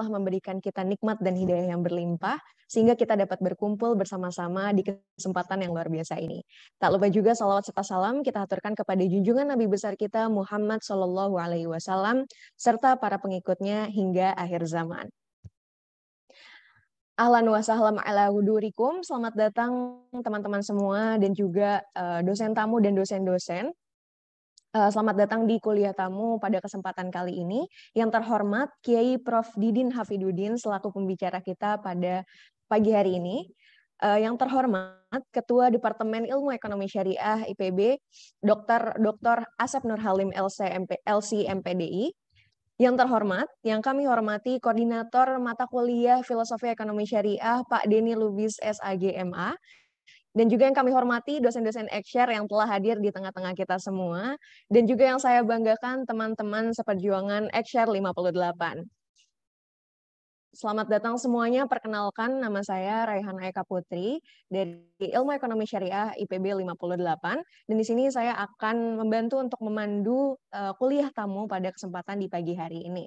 telah memberikan kita nikmat dan hidayah yang berlimpah, sehingga kita dapat berkumpul bersama-sama di kesempatan yang luar biasa ini. Tak lupa juga salawat serta salam kita aturkan kepada junjungan Nabi besar kita Muhammad Shallallahu Alaihi Wasallam serta para pengikutnya hingga akhir zaman. Ahlan wa sahlam ala hudurikum. Selamat datang teman-teman semua dan juga eh, dosen tamu dan dosen-dosen Eh, selamat datang di kuliah tamu pada kesempatan kali ini. Yang terhormat Kiai Prof. Didin Hafidudin selaku pembicara kita pada pagi hari ini. Eh, yang terhormat Ketua Departemen Ilmu Ekonomi Syariah IPB Dr. Dr. Asep Nurhalim LCMP, LCMPDI. Yang terhormat, yang kami hormati Koordinator Mata Kuliah Filosofi Ekonomi Syariah Pak Deni Lubis SAGMA dan juga yang kami hormati dosen-dosen Ekshare yang telah hadir di tengah-tengah kita semua, dan juga yang saya banggakan teman-teman seperjuangan Ekshare 58. Selamat datang semuanya, perkenalkan nama saya Raihan Eka Putri dari Ilmu Ekonomi Syariah IPB 58, dan di sini saya akan membantu untuk memandu eh, kuliah tamu pada kesempatan di pagi hari ini.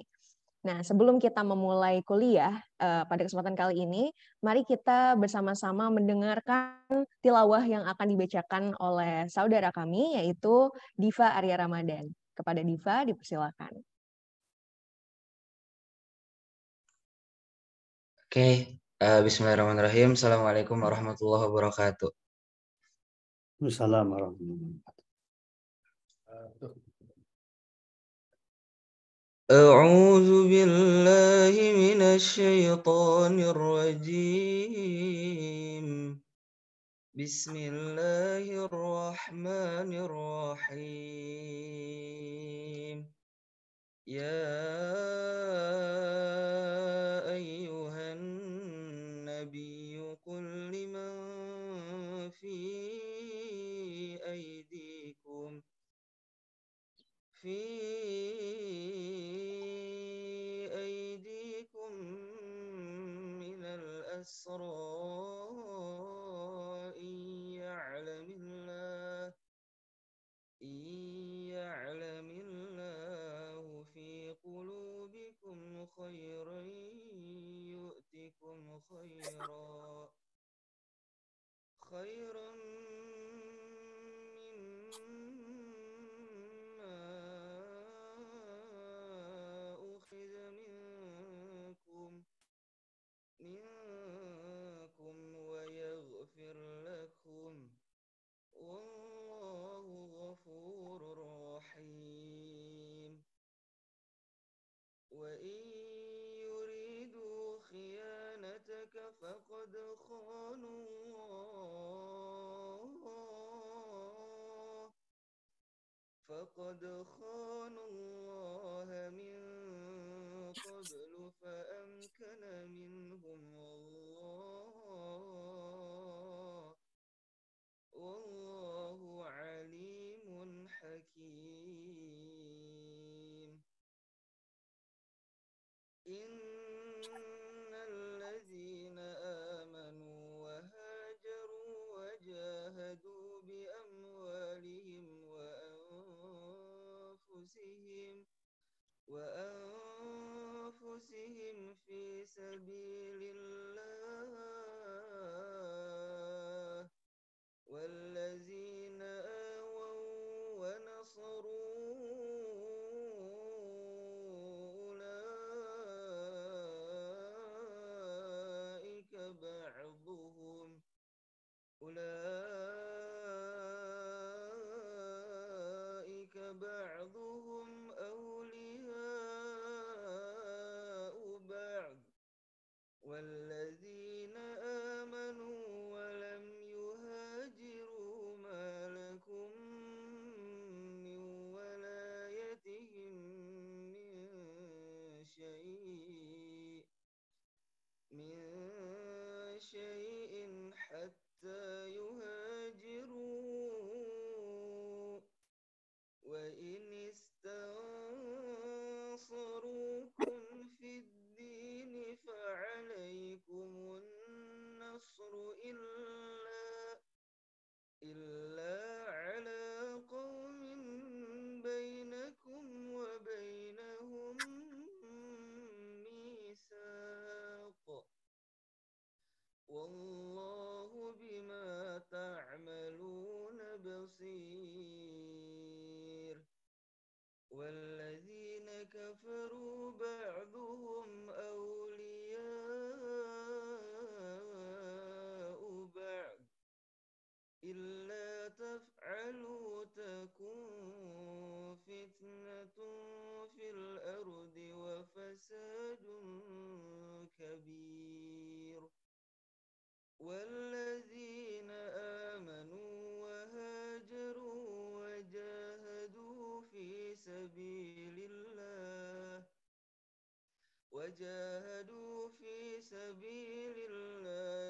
Nah, sebelum kita memulai kuliah uh, pada kesempatan kali ini, mari kita bersama-sama mendengarkan tilawah yang akan dibacakan oleh saudara kami, yaitu Diva Arya Ramadan. Kepada Diva, dipersilakan. Oke, okay. uh, eh, Bismillahirrahmanirrahim. Assalamualaikum warahmatullahi wabarakatuh. Assalamualaikum warahmatullahi wabarakatuh. أعوذ بالله من الشيطان الرجيم بسم الله الرحمن الرحيم يا أيها النبي قل لمن في أيديكم في الأسرى إن يعلم الله إن يعلم الله في قلوبكم خيرا يؤتكم خيرا خيرا والذين كفروا بعضهم أولياء بعض إلا تفعلوا تكون فتنة في الأرض وفساد كبير والذين آمنوا سبيل الله وجاهدوا في سبيل الله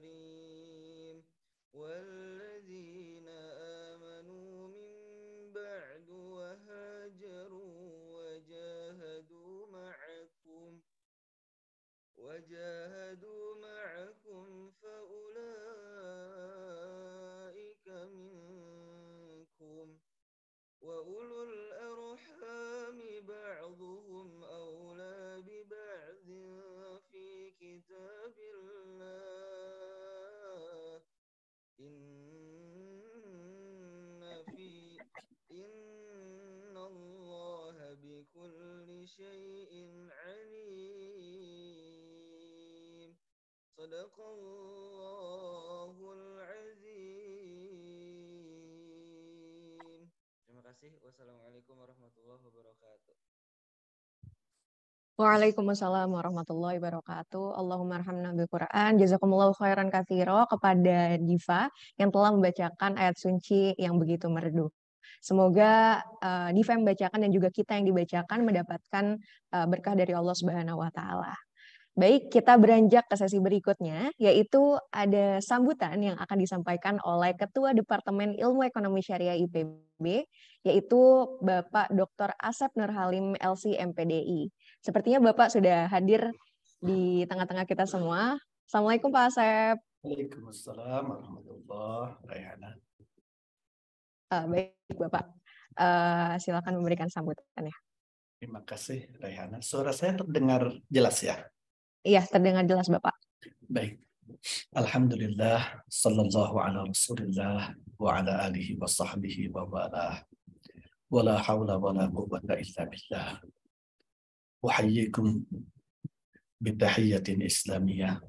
كريم والذين آمنوا من بعد وهاجروا وجاهدوا معكم وجاهدوا معكم بكل شيء عليم صدق الله العظيم terima kasih wassalamualaikum warahmatullahi wabarakatuh Waalaikumsalam warahmatullahi wabarakatuh. Allahumma arhamna bil Quran. Jazakumullahu khairan katsiro kepada Diva yang telah membacakan ayat suci yang begitu merdu. Semoga uh, Diva yang membacakan dan juga kita yang dibacakan mendapatkan uh, berkah dari Allah Subhanahu wa taala. Baik, kita beranjak ke sesi berikutnya, yaitu ada sambutan yang akan disampaikan oleh Ketua Departemen Ilmu Ekonomi Syariah IPB, yaitu Bapak Dr. Asep Nurhalim LCMPDI. Sepertinya Bapak sudah hadir di tengah-tengah kita semua. Assalamualaikum Pak Asep. Waalaikumsalam warahmatullahi wabarakatuh. Uh, baik Bapak, uh, silakan memberikan sambutan ya Terima kasih Raihana. Suara saya terdengar jelas ya? Iya, terdengar jelas Bapak. Baik. Alhamdulillah, sallallahu ala rasulillah wa ala alihi wa sahbihi wa wala wa la hawla wa la quwwata illa billah. Uhayyikum bitahiyatin islamiyah.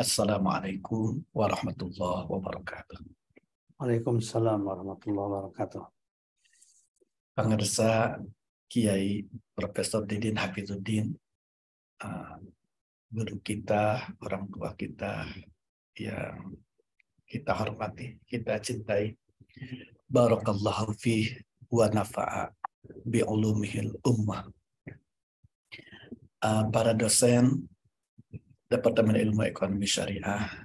Assalamualaikum warahmatullahi wabarakatuh. Waalaikumsalam warahmatullahi wabarakatuh. Pengersa Kiai Profesor Didin Hafizuddin, ah, guru kita, orang tua kita yang kita hormati, kita cintai. Barakallahu fi wa nafa'a bi'ulumihil ummah. Ah, para dosen Departemen Ilmu Ekonomi Syariah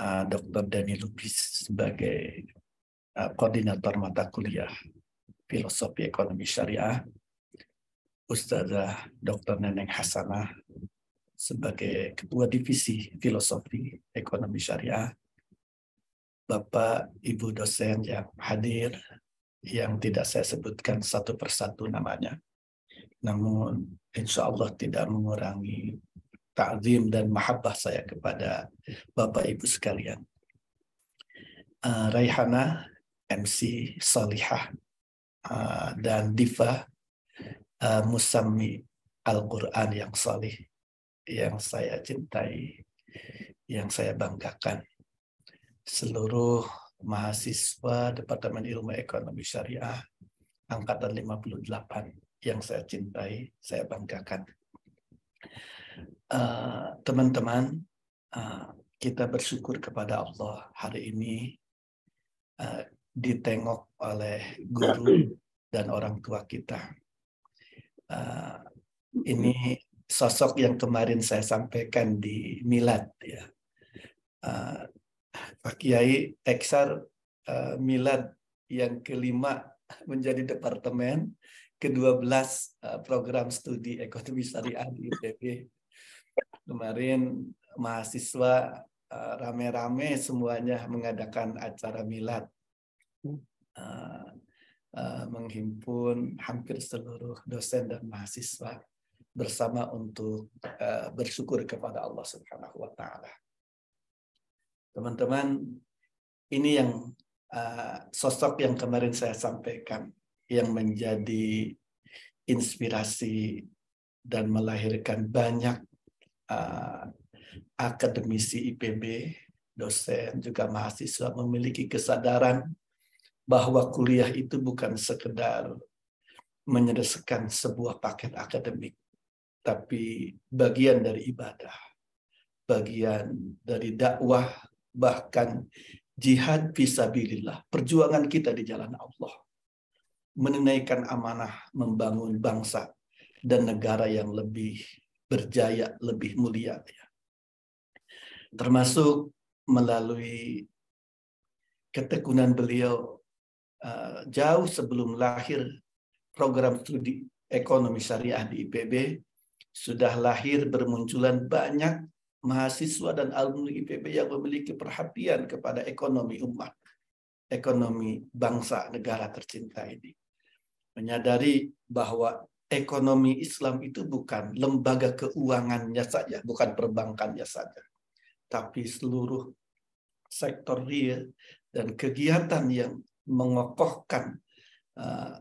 uh, eh, Dr. Dani Lubis sebagai uh, koordinator mata kuliah Filosofi Ekonomi Syariah, Ustazah Dr. Neneng Hasanah sebagai Ketua Divisi Filosofi Ekonomi Syariah, Bapak Ibu dosen yang hadir, yang tidak saya sebutkan satu persatu namanya, namun insya Allah tidak mengurangi takzim dan mahabbah saya kepada Bapak Ibu sekalian. Uh, Raihana, MC Salihah, uh, dan Diva uh, Musammi Al-Quran yang salih, yang saya cintai, yang saya banggakan. Seluruh mahasiswa Departemen Ilmu Ekonomi Syariah Angkatan 58 yang saya cintai, saya banggakan. Eh, teman-teman, uh, uh, kita bersyukur kepada Allah hari ini uh, ditengok oleh guru iya. dan orang tua kita. Uh, ini sosok yang kemarin saya sampaikan di Milad, ya. Uh, Pak Kiai Eksar uh, Milad yang kelima menjadi departemen ke-12 uh, program studi ekonomi syariah di ITB kemarin mahasiswa eh, rame-rame semuanya mengadakan acara milad uh, uh, menghimpun hampir seluruh dosen dan mahasiswa bersama untuk uh, bersyukur kepada Allah Subhanahu wa taala. Teman-teman, ini yang uh, sosok yang kemarin saya sampaikan yang menjadi inspirasi dan melahirkan banyak uh, akademisi IPB, dosen juga mahasiswa memiliki kesadaran bahwa kuliah itu bukan sekedar menyelesaikan sebuah paket akademik, tapi bagian dari ibadah, bagian dari dakwah, bahkan jihad visabilillah, perjuangan kita di jalan Allah, menunaikan amanah membangun bangsa dan negara yang lebih berjaya lebih mulia ya. Termasuk melalui ketekunan beliau eh, jauh sebelum lahir program studi ekonomi syariah di IPB sudah lahir bermunculan banyak mahasiswa dan alumni IPB yang memiliki perhatian kepada ekonomi umat, ekonomi bangsa negara tercinta ini. Menyadari bahwa ekonomi Islam itu bukan lembaga keuangannya saja, bukan perbankannya saja, tapi seluruh sektor real dan kegiatan yang mengokohkan eh,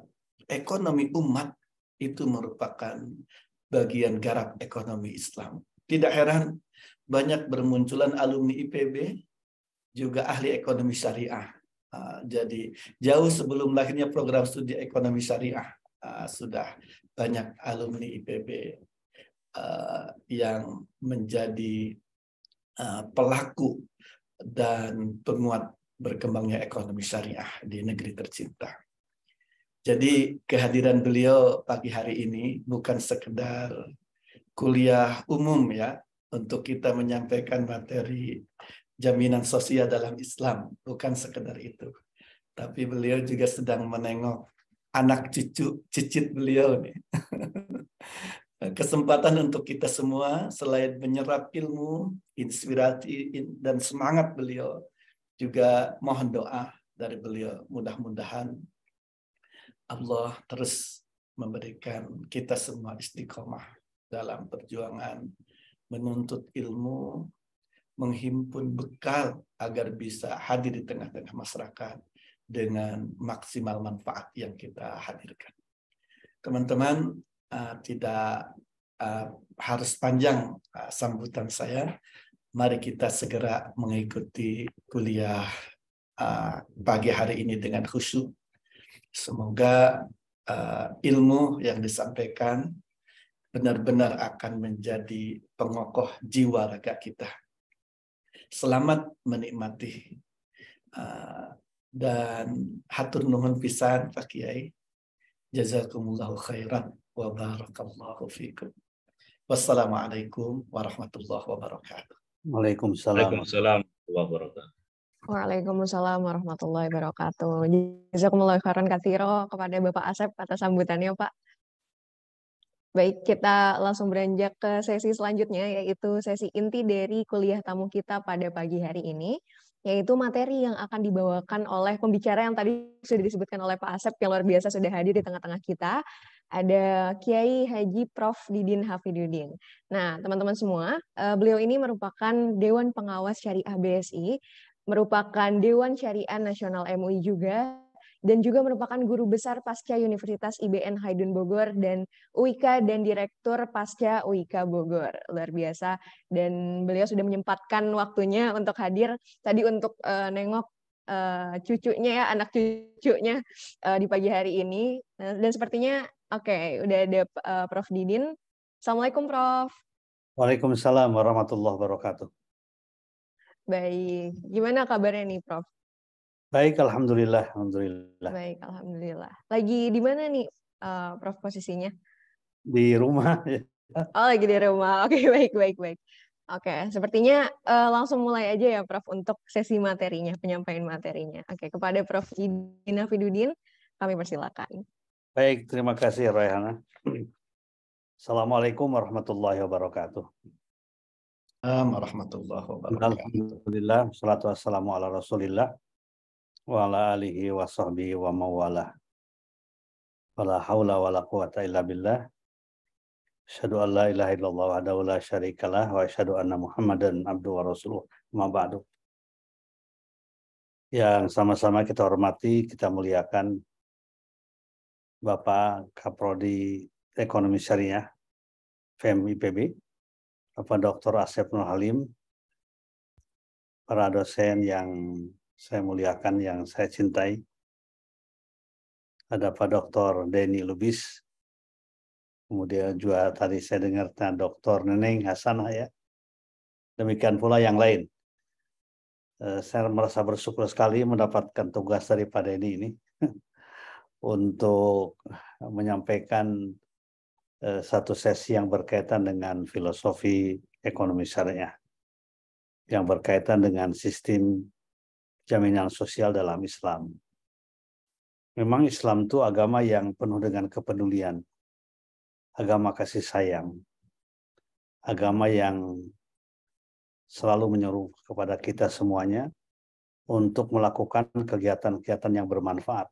ekonomi umat itu merupakan bagian garap ekonomi Islam. Tidak heran banyak bermunculan alumni IPB juga ahli ekonomi syariah. Ah, jadi jauh sebelum lahirnya program studi ekonomi syariah ah, sudah banyak alumni IPB uh, eh, yang menjadi uh, pelaku dan penguat berkembangnya ekonomi syariah di negeri tercinta. Jadi kehadiran beliau pagi hari ini bukan sekedar kuliah umum ya untuk kita menyampaikan materi jaminan sosial dalam Islam, bukan sekedar itu. Tapi beliau juga sedang menengok anak cucu cicit beliau nih. Kesempatan untuk kita semua selain menyerap ilmu, inspirasi dan semangat beliau juga mohon doa dari beliau. Mudah-mudahan Allah terus memberikan kita semua istiqomah dalam perjuangan menuntut ilmu, menghimpun bekal agar bisa hadir di tengah-tengah masyarakat dengan maksimal manfaat yang kita hadirkan. Teman-teman, uh, tidak uh, harus panjang uh, sambutan saya. Mari kita segera mengikuti kuliah uh, pagi hari ini dengan khusyuk. Semoga uh, ilmu yang disampaikan benar-benar akan menjadi pengokoh jiwa raga kita. Selamat menikmati uh, dan hatur nuhun pisan Pak Kiai. Jazakumullahu khairan wa barakallahu fikum. Wassalamualaikum warahmatullahi wabarakatuh. Waalaikumsalam. Waalaikumsalam warahmatullahi wabarakatuh. Waalaikumsalam warahmatullahi wabarakatuh. Jazakumullahu khairan katsiro kepada Bapak Asep atas sambutannya, Pak. Baik, kita langsung beranjak ke sesi selanjutnya, yaitu sesi inti dari kuliah tamu kita pada pagi hari ini yaitu materi yang akan dibawakan oleh pembicara yang tadi sudah disebutkan oleh Pak Asep yang luar biasa sudah hadir di tengah-tengah kita. Ada Kiai Haji Prof. Didin Hafidudin. Nah, teman-teman semua, eh, beliau ini merupakan Dewan Pengawas Syariah BSI, merupakan Dewan Syariah Nasional MUI juga, dan juga merupakan guru besar pasca Universitas IBN Haidun Bogor dan Uika dan direktur pasca Uika Bogor. Luar biasa dan beliau sudah menyempatkan waktunya untuk hadir tadi untuk uh, nengok uh, cucunya ya, anak cucunya uh, di pagi hari ini. Nah, dan sepertinya oke, okay, udah ada uh, Prof Didin. Assalamualaikum Prof. Waalaikumsalam warahmatullahi wabarakatuh. Baik, gimana kabarnya nih Prof? Baik, alhamdulillah, alhamdulillah. Baik, alhamdulillah. Lagi di mana nih, uh, Prof posisinya? Di rumah. Ya. oh, lagi di rumah. Oke, okay, baik, baik, baik. Oke, okay, sepertinya uh, langsung mulai aja ya, Prof, untuk sesi materinya, penyampaian materinya. Oke, okay, kepada Prof. Idina Fidudin, kami persilakan. Baik, terima kasih, royhana Assalamualaikum warahmatullahi wabarakatuh. Assalamualaikum warahmatullahi wabarakatuh. Alhamdulillah, salatu wassalamu ala rasulillah wa ala alihi wa sahbihi wa mawala. Wala hawla wa la quwata illa billah. Asyhadu an la ilaha illallah wahdahu la syarikalah wa asyhadu anna Muhammadan abdu wa rasuluh. Ma ba'du. Yang sama-sama kita hormati, kita muliakan Bapak Kaprodi Ekonomi Syariah IPB, Bapak Dr. Asep Nur Halim, para dosen yang saya muliakan, yang saya cintai. Ada Pak Dr. Denny Lubis, kemudian juga tadi saya dengar Dr. Neneng Hasanah ya. Demikian pula yang lain. Eh, saya merasa bersyukur sekali mendapatkan tugas dari Pak Denny ini untuk menyampaikan eh, satu sesi yang berkaitan dengan filosofi ekonomi syariah yang berkaitan dengan sistem jaminan sosial dalam Islam. Memang Islam itu agama yang penuh dengan kepedulian, agama kasih sayang, agama yang selalu menyuruh kepada kita semuanya untuk melakukan kegiatan-kegiatan yang bermanfaat.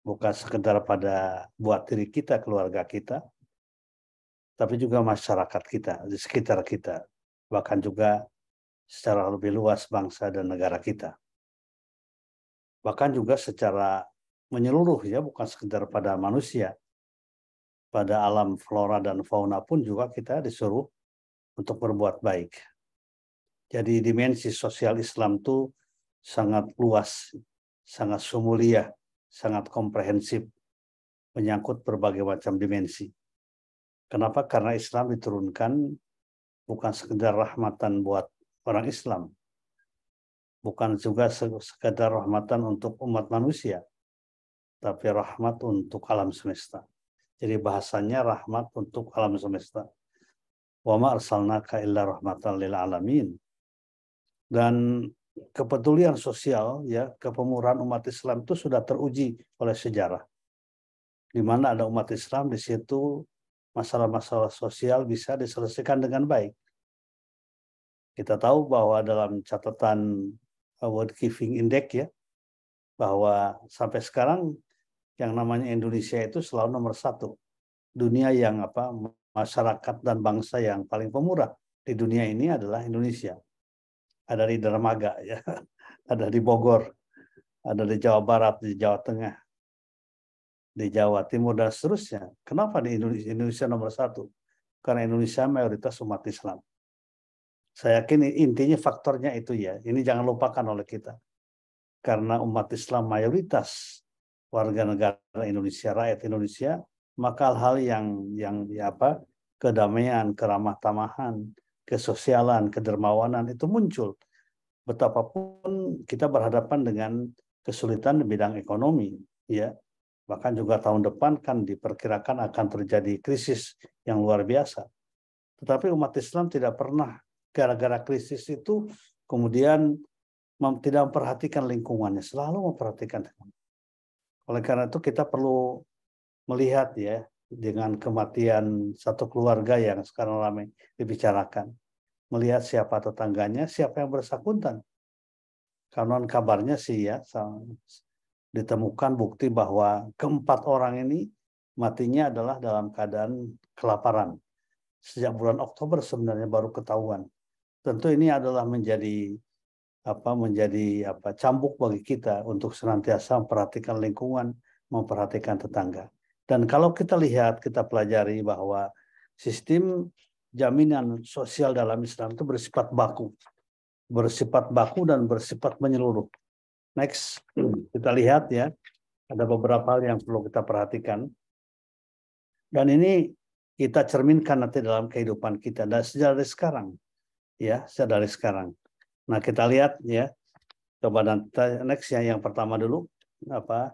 Bukan sekedar pada buat diri kita, keluarga kita, tapi juga masyarakat kita, di sekitar kita, bahkan juga secara lebih luas bangsa dan negara kita. Bahkan juga secara menyeluruh ya, bukan sekedar pada manusia. Pada alam flora dan fauna pun juga kita disuruh untuk berbuat baik. Jadi dimensi sosial Islam itu sangat luas, sangat sumulia, sangat komprehensif, menyangkut berbagai macam dimensi. Kenapa? Karena Islam diturunkan bukan sekedar rahmatan buat orang Islam. Bukan juga sekadar rahmatan untuk umat manusia, tapi rahmat untuk alam semesta. Jadi bahasanya rahmat untuk alam semesta. Wa ma arsalnaka illa rahmatan lil alamin. Dan kepedulian sosial ya kepemurahan umat Islam itu sudah teruji oleh sejarah di mana ada umat Islam di situ masalah-masalah sosial bisa diselesaikan dengan baik kita tahu bahwa dalam catatan World Giving Index ya, bahwa sampai sekarang yang namanya Indonesia itu selalu nomor satu. Dunia yang apa masyarakat dan bangsa yang paling pemurah di dunia ini adalah Indonesia. Ada di Dermaga ya, ada di Bogor, ada di Jawa Barat, di Jawa Tengah, di Jawa Timur dan seterusnya. Kenapa di Indonesia, Indonesia nomor satu? Karena Indonesia mayoritas umat Islam. Saya yakin intinya faktornya itu ya. Ini jangan lupakan oleh kita. Karena umat Islam mayoritas warga negara Indonesia, rakyat Indonesia, maka hal-hal yang yang ya apa kedamaian, keramah tamahan, kesosialan, kedermawanan itu muncul. Betapapun kita berhadapan dengan kesulitan di bidang ekonomi, ya. Bahkan juga tahun depan kan diperkirakan akan terjadi krisis yang luar biasa. Tetapi umat Islam tidak pernah gara-gara krisis itu kemudian tidak memperhatikan lingkungannya, selalu memperhatikan. Oleh karena itu kita perlu melihat ya dengan kematian satu keluarga yang sekarang ramai dibicarakan, melihat siapa tetangganya, siapa yang bersangkutan. Karena kabarnya sih ya ditemukan bukti bahwa keempat orang ini matinya adalah dalam keadaan kelaparan. Sejak bulan Oktober sebenarnya baru ketahuan tentu ini adalah menjadi apa menjadi apa cambuk bagi kita untuk senantiasa memperhatikan lingkungan, memperhatikan tetangga. Dan kalau kita lihat, kita pelajari bahwa sistem jaminan sosial dalam Islam itu bersifat baku. Bersifat baku dan bersifat menyeluruh. Next, kita lihat ya. Ada beberapa hal yang perlu kita perhatikan. Dan ini kita cerminkan nanti dalam kehidupan kita. Dan sejarah dari sekarang, ya dari sekarang. Nah kita lihat ya coba nanti next ya yang pertama dulu apa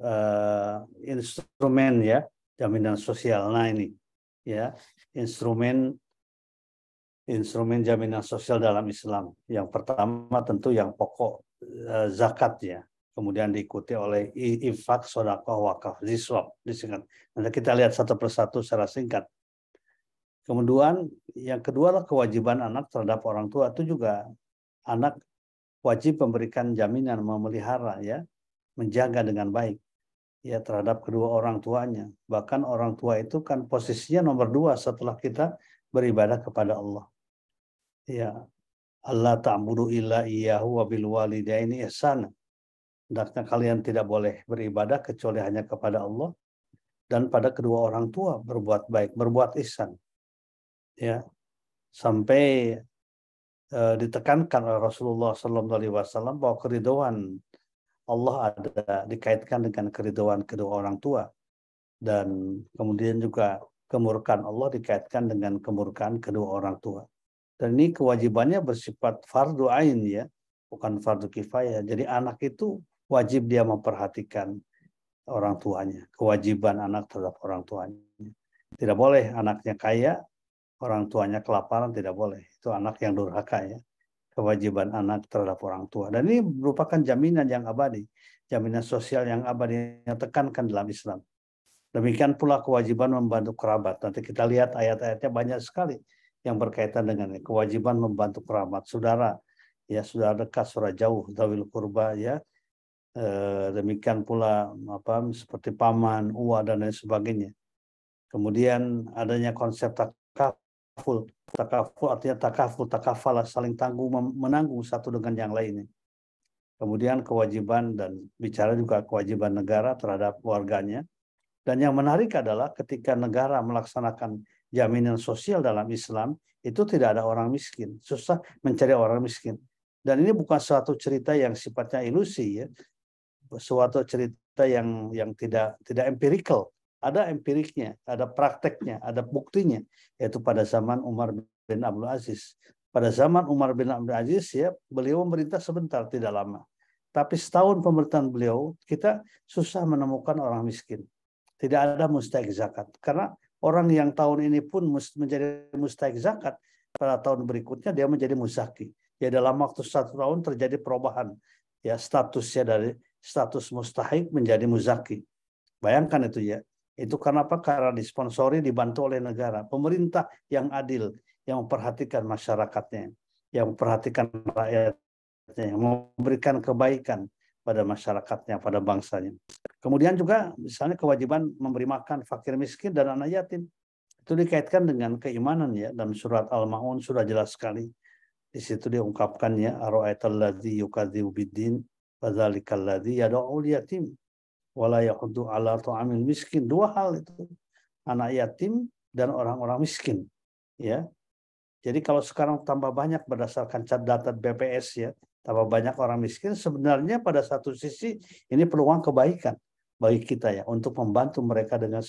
uh, instrumen ya jaminan sosial. Nah ini ya instrumen instrumen jaminan sosial dalam Islam. Yang pertama tentu yang pokok uh, zakat ya kemudian diikuti oleh infak, sodakoh, wakaf, ziswab, disingkat. Nanti kita lihat satu persatu secara singkat. Kemudian yang kedua adalah kewajiban anak terhadap orang tua itu juga anak wajib memberikan jaminan memelihara ya, menjaga dengan baik ya terhadap kedua orang tuanya. Bahkan orang tua itu kan posisinya nomor dua setelah kita beribadah kepada Allah. Ya, Allah ta'budu illa iyyahu wa bil walidaini ihsana. Hendaknya kalian tidak boleh beribadah kecuali hanya kepada Allah dan pada kedua orang tua berbuat baik, berbuat ihsan ya sampai uh, ditekankan oleh Rasulullah Sallallahu Alaihi Wasallam bahwa keriduan Allah ada dikaitkan dengan keriduan kedua orang tua dan kemudian juga kemurkaan Allah dikaitkan dengan kemurkaan kedua orang tua dan ini kewajibannya bersifat fardu ain ya bukan fardu kifayah jadi anak itu wajib dia memperhatikan orang tuanya kewajiban anak terhadap orang tuanya tidak boleh anaknya kaya orang tuanya kelaparan tidak boleh. Itu anak yang durhaka ya. Kewajiban anak terhadap orang tua. Dan ini merupakan jaminan yang abadi. Jaminan sosial yang abadi yang tekankan dalam Islam. Demikian pula kewajiban membantu kerabat. Nanti kita lihat ayat-ayatnya banyak sekali yang berkaitan dengan kewajiban membantu kerabat, saudara, ya saudara dekat, saudara jauh, dawil kurba, ya eh, demikian pula apa seperti paman, uwa dan lain sebagainya. Kemudian adanya konsep tak takaful. Takaful artinya takaful, takafala, saling tanggung menanggung satu dengan yang lainnya. Kemudian kewajiban dan bicara juga kewajiban negara terhadap warganya. Dan yang menarik adalah ketika negara melaksanakan jaminan sosial dalam Islam, itu tidak ada orang miskin. Susah mencari orang miskin. Dan ini bukan suatu cerita yang sifatnya ilusi ya. Suatu cerita yang yang tidak tidak empirical ada empiriknya, ada prakteknya, ada buktinya, yaitu pada zaman Umar bin Abdul Aziz. Pada zaman Umar bin Abdul Aziz, ya beliau memerintah sebentar, tidak lama. Tapi setahun pemerintahan beliau, kita susah menemukan orang miskin. Tidak ada mustahik zakat. Karena orang yang tahun ini pun menjadi mustahik zakat, pada tahun berikutnya dia menjadi muzaki. Ya dalam waktu satu tahun terjadi perubahan. Ya statusnya dari status mustahik menjadi muzaki. Bayangkan itu ya. Itu karena apa? Karena disponsori, dibantu oleh negara. Pemerintah yang adil, yang memperhatikan masyarakatnya, yang memperhatikan rakyatnya, yang memberikan kebaikan pada masyarakatnya, pada bangsanya. Kemudian juga misalnya kewajiban memberi makan fakir miskin dan anak yatim. Itu dikaitkan dengan keimanan ya. Dalam surat Al-Ma'un sudah jelas sekali. Di situ diungkapkannya, yukadzi ubiddin. biddin, yada'ul yatim wala yahuddu ala tu'amil miskin. Dua hal itu. Anak yatim dan orang-orang miskin. Ya. Jadi kalau sekarang tambah banyak berdasarkan data BPS ya, tambah banyak orang miskin, sebenarnya pada satu sisi ini peluang kebaikan bagi kita ya untuk membantu mereka dengan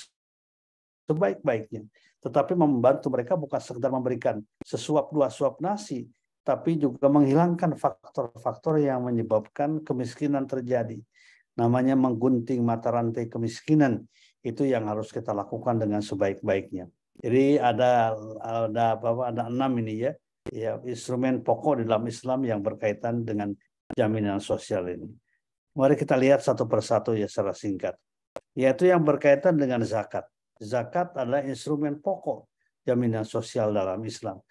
sebaik-baiknya. Tetapi membantu mereka bukan sekedar memberikan sesuap dua suap nasi, tapi juga menghilangkan faktor-faktor yang menyebabkan kemiskinan terjadi namanya menggunting mata rantai kemiskinan itu yang harus kita lakukan dengan sebaik-baiknya. Jadi ada ada apa ada enam ini ya, ya instrumen pokok di dalam Islam yang berkaitan dengan jaminan sosial ini. Mari kita lihat satu persatu ya secara singkat. Yaitu yang berkaitan dengan zakat. Zakat adalah instrumen pokok jaminan sosial dalam Islam.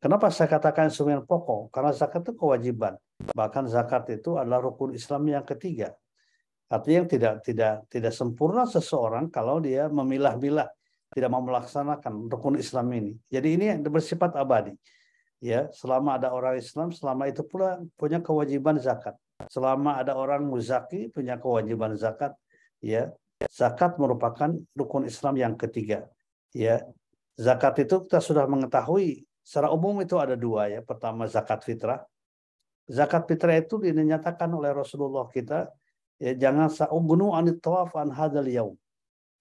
Kenapa saya katakan instrumen pokok? Karena zakat itu kewajiban. Bahkan zakat itu adalah rukun Islam yang ketiga. Artinya yang tidak tidak tidak sempurna seseorang kalau dia memilah-milah tidak mau melaksanakan rukun Islam ini. Jadi ini yang bersifat abadi. Ya, selama ada orang Islam, selama itu pula punya kewajiban zakat. Selama ada orang muzaki punya kewajiban zakat, ya. Zakat merupakan rukun Islam yang ketiga. Ya. Zakat itu kita sudah mengetahui secara umum itu ada dua ya. Pertama zakat fitrah. Zakat fitrah itu dinyatakan oleh Rasulullah kita Ya, jangan sa'ugnu oh, anit tawaf an hadal yaum.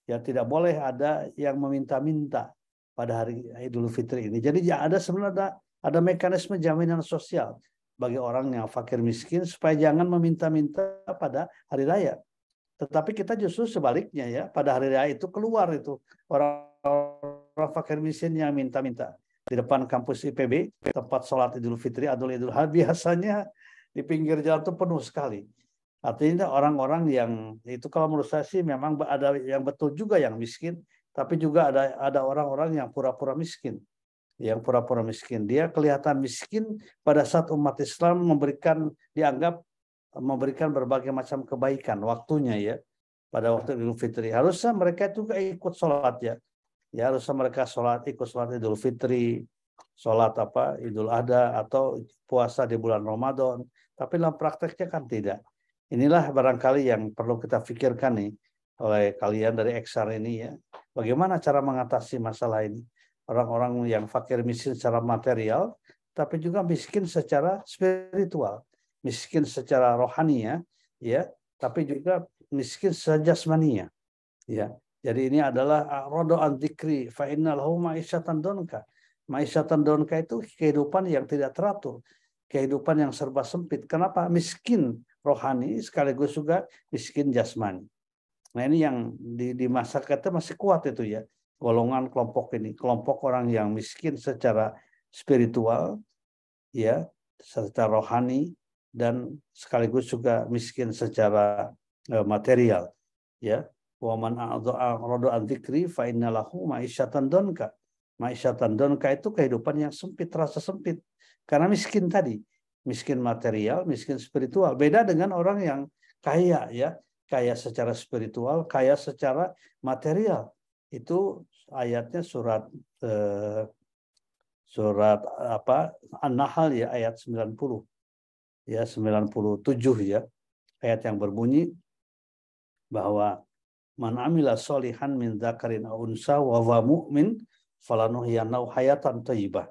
Ya tidak boleh ada yang meminta-minta pada hari Idul Fitri ini. Jadi ya ada sebenarnya ada, ada mekanisme jaminan sosial bagi orang yang fakir miskin supaya jangan meminta-minta pada hari raya. Tetapi kita justru sebaliknya ya, pada hari raya itu keluar itu orang-orang fakir miskin yang minta-minta di depan kampus IPB, tempat sholat Idul Fitri, Adul Idul Adha biasanya di pinggir jalan itu penuh sekali. Artinya orang-orang yang itu kalau menurut saya sih memang ada yang betul juga yang miskin, tapi juga ada ada orang-orang yang pura-pura miskin. Yang pura-pura miskin, dia kelihatan miskin pada saat umat Islam memberikan dianggap memberikan berbagai macam kebaikan waktunya ya pada waktu Idul Fitri. Harusnya mereka juga ikut sholat ya. Ya harusnya mereka sholat ikut sholat Idul Fitri, sholat apa Idul Adha atau puasa di bulan Ramadan. Tapi dalam prakteknya kan tidak Inilah barangkali yang perlu kita pikirkan nih oleh kalian dari XR ini ya. Bagaimana cara mengatasi masalah ini? Orang-orang yang fakir miskin secara material, tapi juga miskin secara spiritual, miskin secara rohani ya, ya tapi juga miskin secara jasmania. Ya. Jadi ini adalah rodo antikri fa innal huma isyatan donka. Maisyatan donka itu kehidupan yang tidak teratur, kehidupan yang serba sempit. Kenapa? Miskin rohani sekaligus juga miskin jasmani. Nah ini yang di, di masyarakatnya masih kuat itu ya golongan kelompok ini kelompok orang yang miskin secara spiritual ya secara rohani dan sekaligus juga miskin secara uh, material ya waman rodo antikri fa innalahu ma'isyatan donka ma'isyatan donka itu kehidupan yang sempit rasa sempit karena miskin tadi miskin material, miskin spiritual. Beda dengan orang yang kaya ya, kaya secara spiritual, kaya secara material. Itu ayatnya surat eh, surat apa An-Nahl ya ayat 90. Ya 97 ya. Ayat yang berbunyi bahwa man amila solihan min zakarin unsa wa wa mu'min falanuhyanau hayatan thayyibah.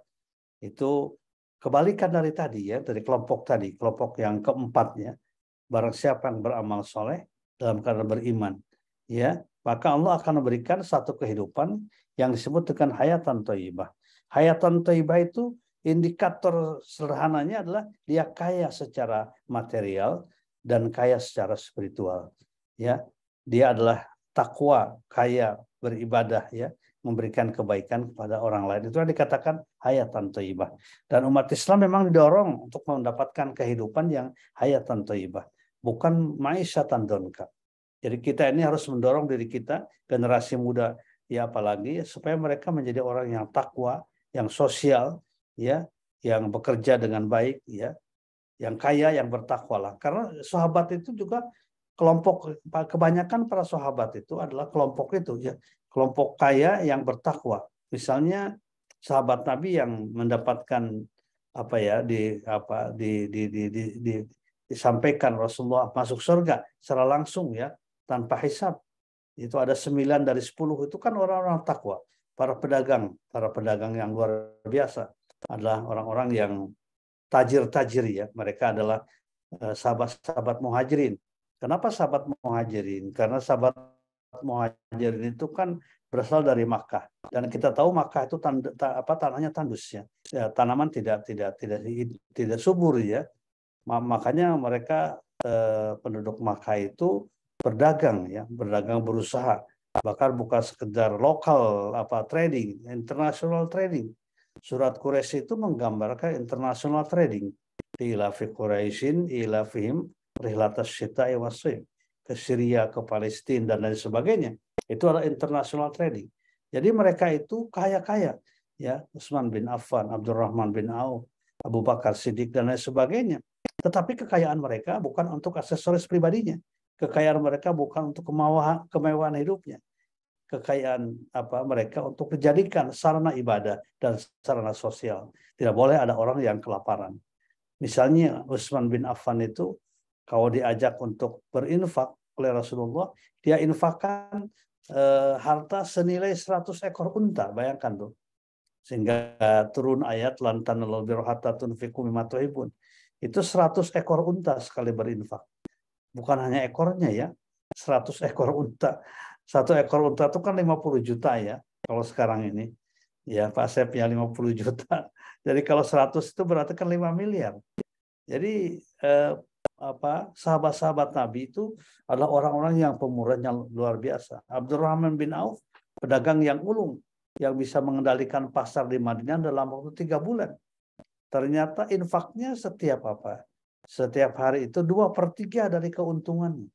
Itu Kebalikan dari tadi ya, dari kelompok tadi, kelompok yang keempatnya ya. Barang siapa yang beramal soleh dalam keadaan beriman, ya maka Allah akan memberikan satu kehidupan yang disebut dengan hayatan toibah. Hayatan toibah itu indikator sederhananya adalah dia kaya secara material dan kaya secara spiritual. Ya, dia adalah takwa, kaya beribadah ya, memberikan kebaikan kepada orang lain. Itu yang dikatakan hayatan toibah. Dan umat Islam memang didorong untuk mendapatkan kehidupan yang hayatan toibah. bukan maishatan donka. Jadi kita ini harus mendorong diri kita, generasi muda ya apalagi supaya mereka menjadi orang yang takwa, yang sosial, ya, yang bekerja dengan baik, ya, yang kaya, yang bertakwa lah. Karena sahabat itu juga kelompok kebanyakan para sahabat itu adalah kelompok itu ya, kelompok kaya yang bertakwa. Misalnya sahabat Nabi yang mendapatkan apa ya di apa di di di, di, di disampaikan Rasulullah masuk surga secara langsung ya tanpa hisab itu ada 9 dari 10 itu kan orang-orang takwa para pedagang para pedagang yang luar biasa adalah orang-orang yang tajir-tajir ya mereka adalah eh, sahabat-sahabat muhajirin kenapa sahabat muhajirin karena sahabat muhajirin itu kan berasal dari Makkah dan kita tahu Makkah itu tan, ta, apa tanahnya tandus ya. ya tanaman tidak tidak tidak tidak subur ya makanya mereka eh, penduduk Makkah itu berdagang ya berdagang berusaha bahkan bukan sekedar lokal apa trading international trading surat Quraisy itu menggambarkan international trading ila fi Quraisyin ila rihlatas syita'i ke Syria ke Palestina dan lain sebagainya itu adalah international trading. Jadi mereka itu kaya-kaya ya Usman bin Affan, Abdurrahman bin Auf, Abu Bakar Siddiq dan lain sebagainya. Tetapi kekayaan mereka bukan untuk aksesoris pribadinya. Kekayaan mereka bukan untuk kemewahan, kemewahan hidupnya. Kekayaan apa mereka untuk dijadikan sarana ibadah dan sarana sosial. Tidak boleh ada orang yang kelaparan. Misalnya Usman bin Affan itu kalau diajak untuk berinfak oleh Rasulullah, dia infakkan eh, harta senilai 100 ekor unta, bayangkan tuh. Sehingga turun ayat lantan lobir hatta tunfiku mimatuhibun. Itu 100 ekor unta sekali berinfak. Bukan hanya ekornya ya, 100 ekor unta. Satu ekor unta itu kan 50 juta ya, kalau sekarang ini. Ya, Pak Sep ya 50 juta. Jadi kalau 100 itu berarti kan 5 miliar. Jadi eh, apa sahabat-sahabat Nabi itu adalah orang-orang yang pemurahnya luar biasa. Abdurrahman bin Auf pedagang yang ulung yang bisa mengendalikan pasar di Madinah dalam waktu tiga bulan. Ternyata infaknya setiap apa? Setiap hari itu dua per tiga dari keuntungannya.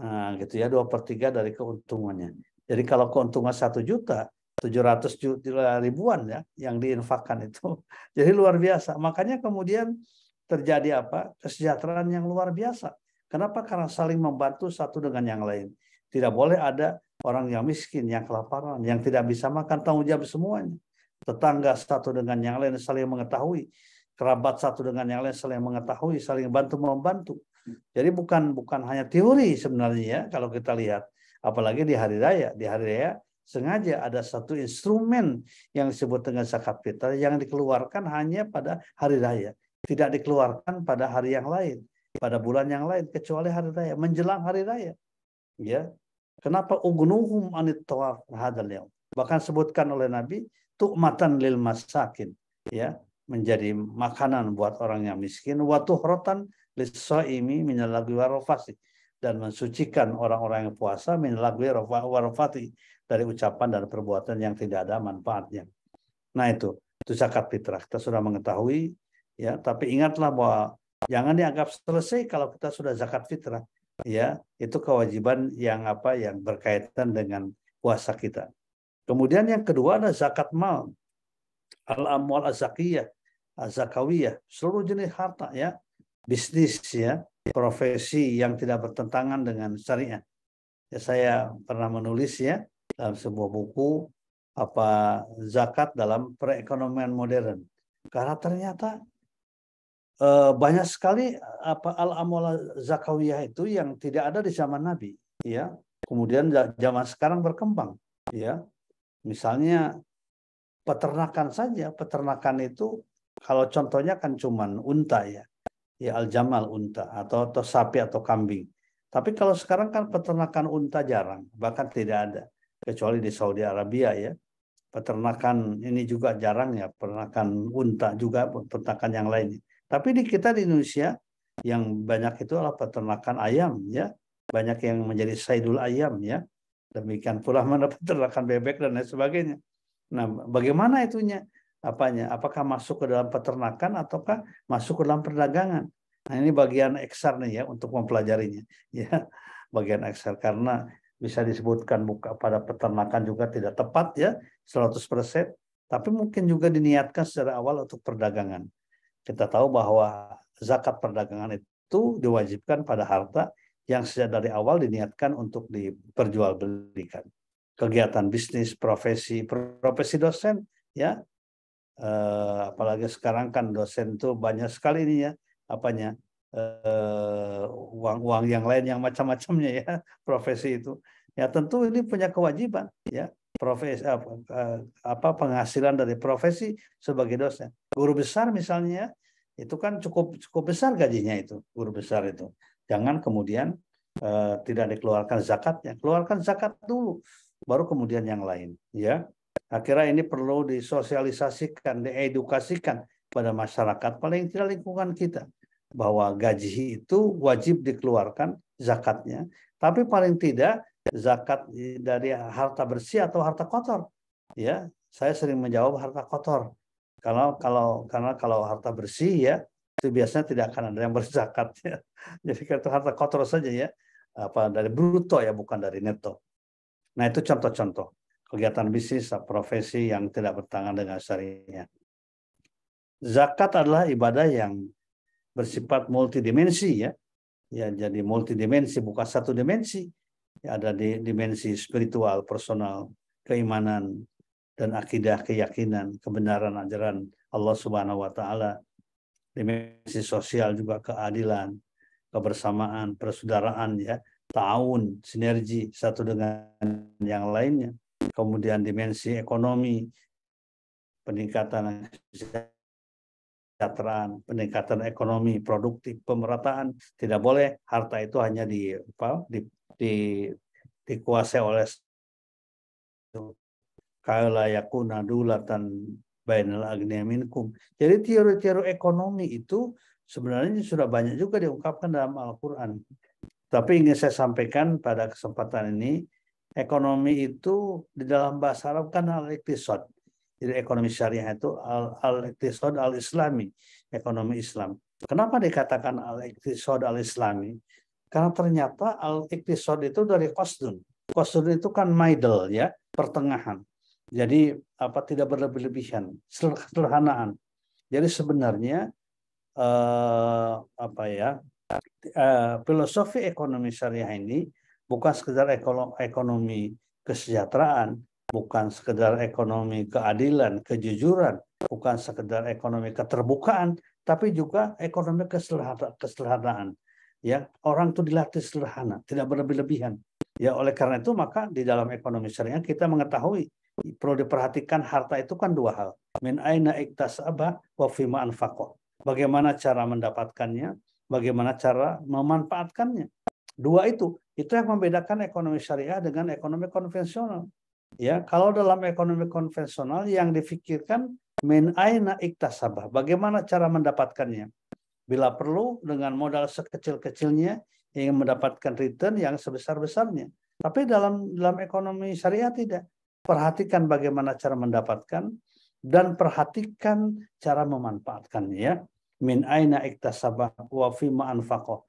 Nah, gitu ya, dua per tiga dari keuntungannya. Jadi kalau keuntungan satu juta, 700 juta ribuan ya yang diinfakkan itu. Jadi luar biasa. Makanya kemudian terjadi apa? Kesejahteraan yang luar biasa. Kenapa? Karena saling membantu satu dengan yang lain. Tidak boleh ada orang yang miskin, yang kelaparan, yang tidak bisa makan, tanggung jawab semuanya. Tetangga satu dengan yang lain saling mengetahui. Kerabat satu dengan yang lain saling mengetahui, saling bantu-membantu. Jadi bukan bukan hanya teori sebenarnya ya, kalau kita lihat. Apalagi di hari raya. Di hari raya sengaja ada satu instrumen yang disebut dengan zakat fitrah yang dikeluarkan hanya pada hari raya tidak dikeluarkan pada hari yang lain, pada bulan yang lain kecuali hari raya, menjelang hari raya. Ya. Kenapa ugnuhum anit tawaf hadal yaum? Bahkan sebutkan oleh Nabi tukmatan lil masakin, ya, menjadi makanan buat orang yang miskin, wa tuhratan lisaimi minal dan mensucikan orang-orang yang puasa min lagwi warofati dari ucapan dan perbuatan yang tidak ada manfaatnya. Nah itu, itu zakat fitrah. Kita sudah mengetahui ya tapi ingatlah bahwa jangan dianggap selesai kalau kita sudah zakat fitrah ya itu kewajiban yang apa yang berkaitan dengan puasa kita kemudian yang kedua adalah zakat mal al amwal azakiyah azakawiyah seluruh jenis harta ya bisnis ya profesi yang tidak bertentangan dengan syariat ya saya pernah menulis ya dalam sebuah buku apa zakat dalam perekonomian modern karena ternyata Eh, banyak sekali apa al amal zakawiyah itu yang tidak ada di zaman Nabi ya kemudian zaman sekarang berkembang ya misalnya peternakan saja peternakan itu kalau contohnya kan cuman unta ya ya al jamal unta atau atau sapi atau kambing tapi kalau sekarang kan peternakan unta jarang bahkan tidak ada kecuali di Saudi Arabia ya peternakan ini juga jarang ya peternakan unta juga peternakan yang lain tapi di kita di Indonesia yang banyak itu adalah peternakan ayam ya. Banyak yang menjadi saidul ayam ya. Demikian pula mana peternakan bebek dan lain sebagainya. Nah, bagaimana itunya? Apanya? Apakah masuk ke dalam peternakan ataukah masuk ke dalam perdagangan? Nah, ini bagian eksar nih ya untuk mempelajarinya. Ya, bagian eksar karena bisa disebutkan buka pada peternakan juga tidak tepat ya 100%, tapi mungkin juga diniatkan secara awal untuk perdagangan. Kita tahu bahwa zakat perdagangan itu diwajibkan pada harta yang sejak dari awal diniatkan untuk diperjualbelikan. Kegiatan bisnis, profesi, profesi dosen, ya. Eh, apalagi sekarang kan dosen itu banyak sekali ini ya, apanya eh, uang uang-uang yang lain yang macam-macamnya ya profesi itu. Ya tentu ini punya kewajiban ya profesi eh, apa penghasilan dari profesi sebagai dosen. Guru besar misalnya itu kan cukup cukup besar gajinya itu guru besar itu jangan kemudian uh, tidak dikeluarkan zakatnya keluarkan zakat dulu baru kemudian yang lain ya akhirnya ini perlu disosialisasikan diedukasikan pada masyarakat paling tidak lingkungan kita bahwa gaji itu wajib dikeluarkan zakatnya tapi paling tidak zakat dari harta bersih atau harta kotor ya saya sering menjawab harta kotor kalau kalau karena kalau harta bersih ya itu biasanya tidak akan ada yang berzakat ya. Jadi itu harta kotor saja ya. Apa dari bruto ya bukan dari neto. Nah itu contoh-contoh kegiatan bisnis profesi yang tidak bertangan dengan syariah. Zakat adalah ibadah yang bersifat multidimensi ya. Ya jadi multidimensi bukan satu dimensi. Ya, ada di dimensi spiritual, personal, keimanan, dan akidah keyakinan kebenaran ajaran Allah Subhanahu wa taala. Dimensi sosial juga keadilan, kebersamaan, persaudaraan ya, tahun, sinergi satu dengan yang lainnya. Kemudian dimensi ekonomi, peningkatan kesejahteraan, peningkatan ekonomi produktif, pemerataan. Tidak boleh harta itu hanya di apa, di, di dikuasai oleh kala yakuna dulatan bainal kum. Jadi teori-teori ekonomi itu sebenarnya sudah banyak juga diungkapkan dalam Al-Qur'an. Tapi ingin saya sampaikan pada kesempatan ini, ekonomi itu di dalam bahasa Arab kan al-iqtisad. Jadi ekonomi syariah itu al-iqtisad al-islami, ekonomi Islam. Kenapa dikatakan al-iqtisad al-islami? Karena ternyata al-iqtisad itu dari qasdun. Qasdun itu kan middle ya, pertengahan. Jadi apa tidak berlebih-lebihan, sederhanaan. Jadi sebenarnya eh, apa ya eh, filosofi ekonomi syariah ini bukan sekedar ekonomi kesejahteraan, bukan sekedar ekonomi keadilan, kejujuran, bukan sekedar ekonomi keterbukaan, tapi juga ekonomi kesederhanaan. Ya, orang itu dilatih sederhana, tidak berlebih-lebihan. Ya, oleh karena itu maka di dalam ekonomi syariah kita mengetahui perlu diperhatikan harta itu kan dua hal. Min aina iktasaba wa fima anfaqo. Bagaimana cara mendapatkannya, bagaimana cara memanfaatkannya. Dua itu, itu yang membedakan ekonomi syariah dengan ekonomi konvensional. Ya, kalau dalam ekonomi konvensional yang difikirkan min aina iktasabah, bagaimana cara mendapatkannya. Bila perlu dengan modal sekecil-kecilnya ingin mendapatkan return yang sebesar-besarnya. Tapi dalam dalam ekonomi syariah tidak perhatikan bagaimana cara mendapatkan dan perhatikan cara memanfaatkannya ya. Min aina iktasabah wa fima anfaqah.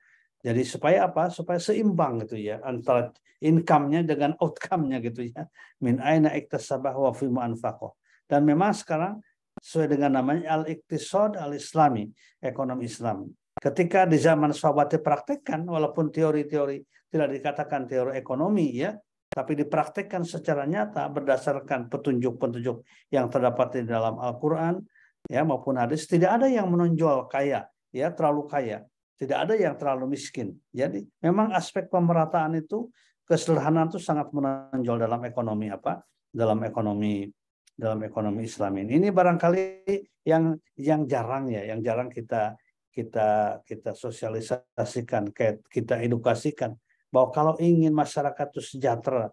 Jadi supaya apa? Supaya seimbang gitu ya antara income-nya dengan outcome-nya gitu ya. Min aina iktasabah wa fi anfaqah. Dan memang sekarang sesuai dengan namanya al-iktisad al-islami, ekonomi Islam. Ketika di zaman sahabat dipraktekkan walaupun teori-teori tidak dikatakan teori ekonomi ya, tapi dipraktekkan secara nyata berdasarkan petunjuk-petunjuk yang terdapat di dalam Al-Qur'an ya maupun hadis tidak ada yang menonjol kaya ya terlalu kaya tidak ada yang terlalu miskin jadi memang aspek pemerataan itu kesederhanaan itu sangat menonjol dalam ekonomi apa dalam ekonomi dalam ekonomi Islam ini ini barangkali yang yang jarang ya yang jarang kita kita kita sosialisasikan kita edukasikan bahwa kalau ingin masyarakat itu sejahtera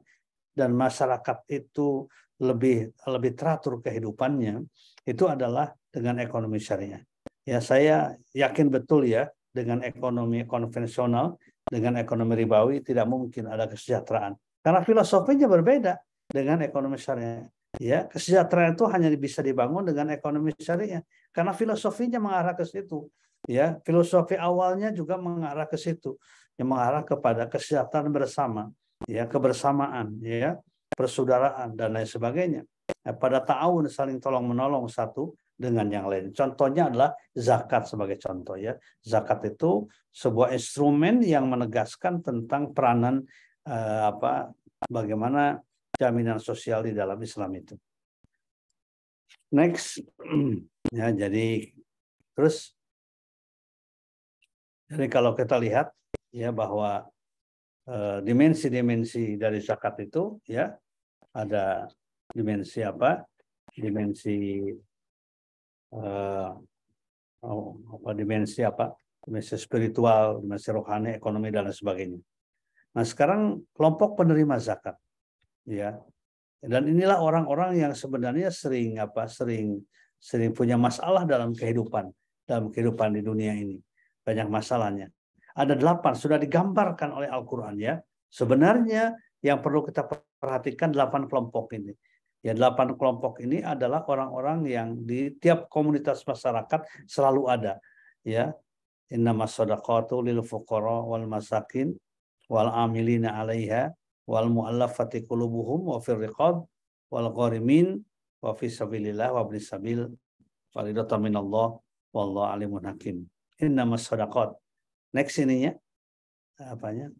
dan masyarakat itu lebih lebih teratur kehidupannya itu adalah dengan ekonomi syariah. Ya saya yakin betul ya dengan ekonomi konvensional dengan ekonomi ribawi tidak mungkin ada kesejahteraan karena filosofinya berbeda dengan ekonomi syariah. Ya, kesejahteraan itu hanya bisa dibangun dengan ekonomi syariah karena filosofinya mengarah ke situ. Ya, filosofi awalnya juga mengarah ke situ yang mengarah kepada kesehatan bersama, ya kebersamaan, ya persaudaraan dan lain sebagainya. Ya, pada tahun saling tolong menolong satu dengan yang lain. Contohnya adalah zakat sebagai contoh ya. Zakat itu sebuah instrumen yang menegaskan tentang peranan eh, apa bagaimana jaminan sosial di dalam Islam itu. Next ya jadi terus jadi kalau kita lihat ya bahwa eh, dimensi-dimensi uh, dari zakat itu ya ada dimensi apa? Dimensi uh, apa dimensi apa? Dimensi spiritual, dimensi rohani, ekonomi dan lain sebagainya. Nah, sekarang kelompok penerima zakat ya. Dan inilah orang-orang yang sebenarnya sering apa? sering sering punya masalah dalam kehidupan, dalam kehidupan di dunia ini. Banyak masalahnya ada delapan sudah digambarkan oleh Al-Quran ya. Sebenarnya yang perlu kita perhatikan delapan kelompok ini. Ya delapan kelompok ini adalah orang-orang yang di tiap komunitas masyarakat selalu ada. Ya inna sadaqatu lil fuqara wal masakin wal amilina 'alaiha wal mu'allafati qulubuhum wa fir wal gharimin wa fi sabilillah wa ibnis faridatan minallah wallahu alimun hakim inna sadaqat next ininya apanya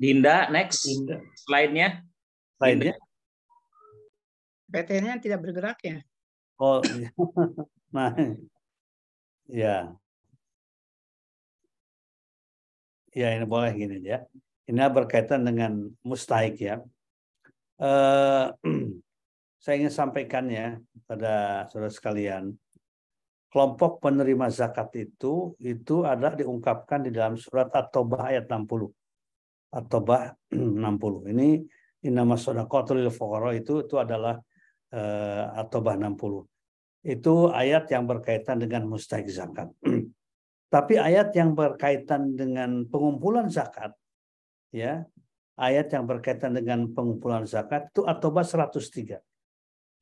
Dinda next Dinda. slide-nya slide-nya PT nya tidak bergerak ya oh iya. nah ya ya ini boleh gini ya ini berkaitan dengan mustahik ya eh, saya ingin sampaikan ya pada saudara sekalian kelompok penerima zakat itu itu ada diungkapkan di dalam surat At-Taubah ayat 60. At-Taubah 60. Ini innama sadaqatul lil fuqara itu itu adalah uh, At-Taubah 60. Itu ayat yang berkaitan dengan mustahik zakat. Tapi ayat yang berkaitan dengan pengumpulan zakat ya, ayat yang berkaitan dengan pengumpulan zakat itu At-Taubah 103.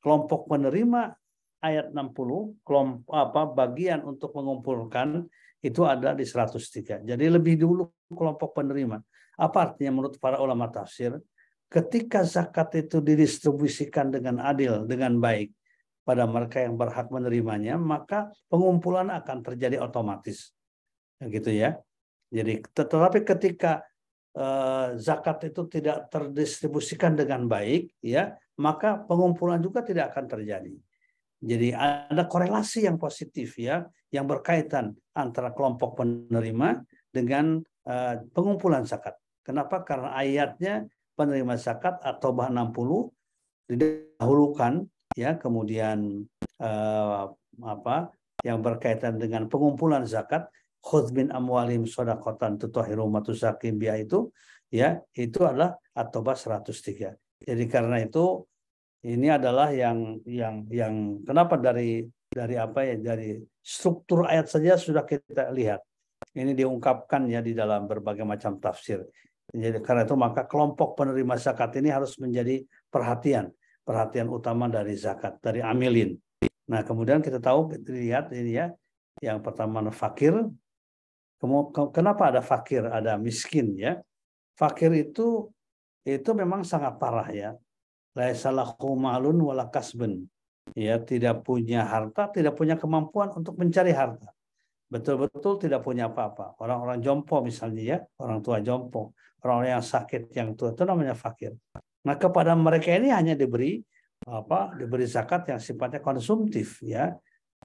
Kelompok penerima ayat 60 kelompok apa bagian untuk mengumpulkan itu ada di 103. Jadi lebih dulu kelompok penerima. Apa artinya menurut para ulama tafsir? Ketika zakat itu didistribusikan dengan adil, dengan baik pada mereka yang berhak menerimanya, maka pengumpulan akan terjadi otomatis. Nah, gitu ya. Jadi tetapi ketika eh, zakat itu tidak terdistribusikan dengan baik, ya, maka pengumpulan juga tidak akan terjadi. Jadi ada korelasi yang positif ya yang berkaitan antara kelompok penerima dengan eh, pengumpulan zakat. Kenapa? Karena ayatnya penerima zakat atau bah 60 didahulukan ya kemudian uh, apa yang berkaitan dengan pengumpulan zakat khudz min amwalim shadaqatan tutahhiru matuzakim biha itu ya itu adalah atau bah 103. Jadi karena itu ini adalah yang yang yang kenapa dari dari apa ya dari struktur ayat saja sudah kita lihat. Ini diungkapkan ya di dalam berbagai macam tafsir. Jadi karena itu maka kelompok penerima zakat ini harus menjadi perhatian, perhatian utama dari zakat, dari amilin. Nah, kemudian kita tahu kita lihat ini ya, yang pertama fakir. Kenapa ada fakir, ada miskin ya? Fakir itu itu memang sangat parah ya laisalahu ma'lun wala Ya, tidak punya harta, tidak punya kemampuan untuk mencari harta. Betul-betul tidak punya apa-apa. Orang-orang jompo misalnya ya, orang tua jompo, orang-orang yang sakit yang tua itu namanya fakir. Nah, kepada mereka ini hanya diberi apa? Diberi zakat yang sifatnya konsumtif ya,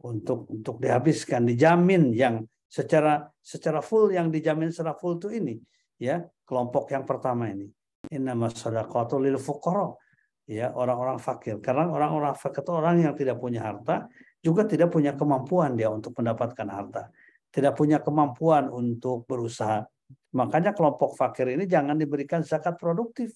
untuk untuk dihabiskan, dijamin yang secara secara full yang dijamin secara full itu ini ya, kelompok yang pertama ini. inna shadaqatu lil fuqara ya orang-orang fakir. Karena orang-orang fakir itu orang yang tidak punya harta, juga tidak punya kemampuan dia untuk mendapatkan harta, tidak punya kemampuan untuk berusaha. Makanya kelompok fakir ini jangan diberikan zakat produktif,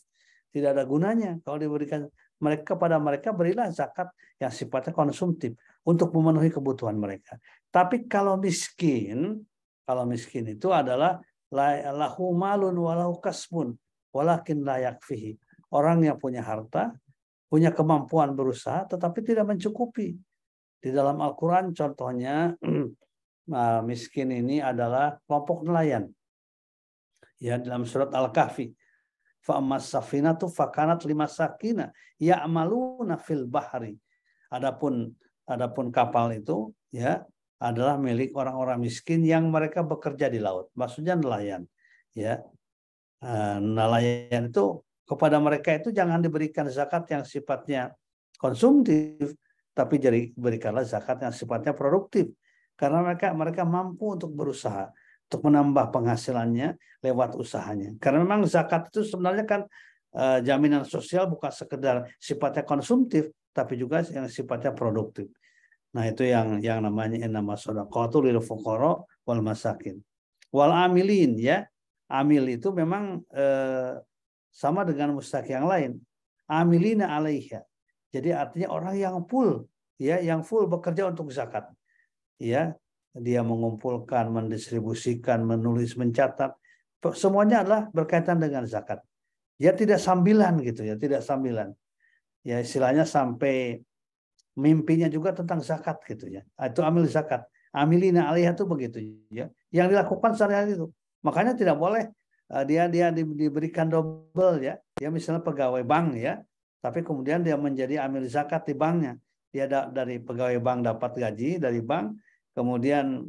tidak ada gunanya. Kalau diberikan mereka pada mereka berilah zakat yang sifatnya konsumtif untuk memenuhi kebutuhan mereka. Tapi kalau miskin, kalau miskin itu adalah lahu malun walahu kasbun walakin layak fihi. Orang yang punya harta punya kemampuan berusaha tetapi tidak mencukupi. Di dalam Al-Quran contohnya ah, miskin ini adalah kelompok nelayan. Ya dalam surat Al-Kahfi. Fa'amas safinatu fakanat lima sakina ya'maluna fil bahri. Adapun adapun kapal itu ya adalah milik orang-orang miskin yang mereka bekerja di laut. Maksudnya nelayan. Ya. Ah, nelayan itu kepada mereka itu jangan diberikan zakat yang sifatnya konsumtif, tapi jadi berikanlah zakat yang sifatnya produktif. Karena mereka mereka mampu untuk berusaha, untuk menambah penghasilannya lewat usahanya. Karena memang zakat itu sebenarnya kan eh, jaminan sosial bukan sekedar sifatnya konsumtif, tapi juga yang sifatnya produktif. Nah itu yang yang namanya nama sodakotul lil fokoro wal masakin wal amilin ya amil itu memang eh, sama dengan mustaq yang lain. Amilina alaiha. Jadi artinya orang yang full, ya, yang full bekerja untuk zakat. Ya, dia mengumpulkan, mendistribusikan, menulis, mencatat, semuanya adalah berkaitan dengan zakat. Ya tidak sambilan gitu ya, tidak sambilan. Ya istilahnya sampai mimpinya juga tentang zakat gitu ya. Itu amil zakat. Amilina alaiha itu begitu ya. Yang dilakukan sehari-hari itu. Makanya tidak boleh Eh, dia dia di, diberikan double ya. Dia misalnya pegawai bank ya, tapi kemudian dia menjadi amil zakat di banknya. Dia da, dari pegawai bank dapat gaji dari bank, kemudian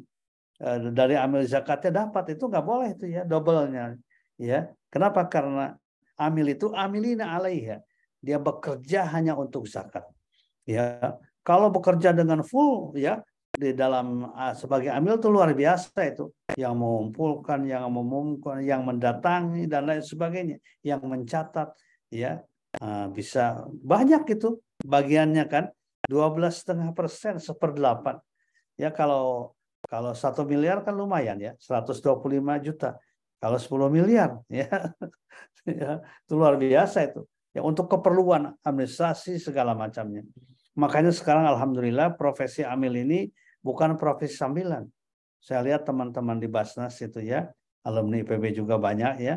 uh, dari amil zakatnya dapat itu nggak boleh itu ya double-nya ya. Kenapa? Karena amil itu amilina alaih ya, Dia bekerja hanya untuk zakat. Ya, kalau bekerja dengan full ya di dalam ah, sebagai amil itu luar biasa itu yang mengumpulkan, yang mengumumkan, yang mendatangi dan lain sebagainya, yang mencatat ya ah, bisa banyak itu bagiannya kan belas setengah persen seperdelapan ya kalau kalau satu miliar kan lumayan ya 125 juta kalau 10 miliar ya, ya itu luar biasa itu ya untuk keperluan administrasi segala macamnya makanya sekarang alhamdulillah profesi amil ini bukan profesi sambilan. Saya lihat teman-teman di Basnas itu ya, alumni IPB juga banyak ya.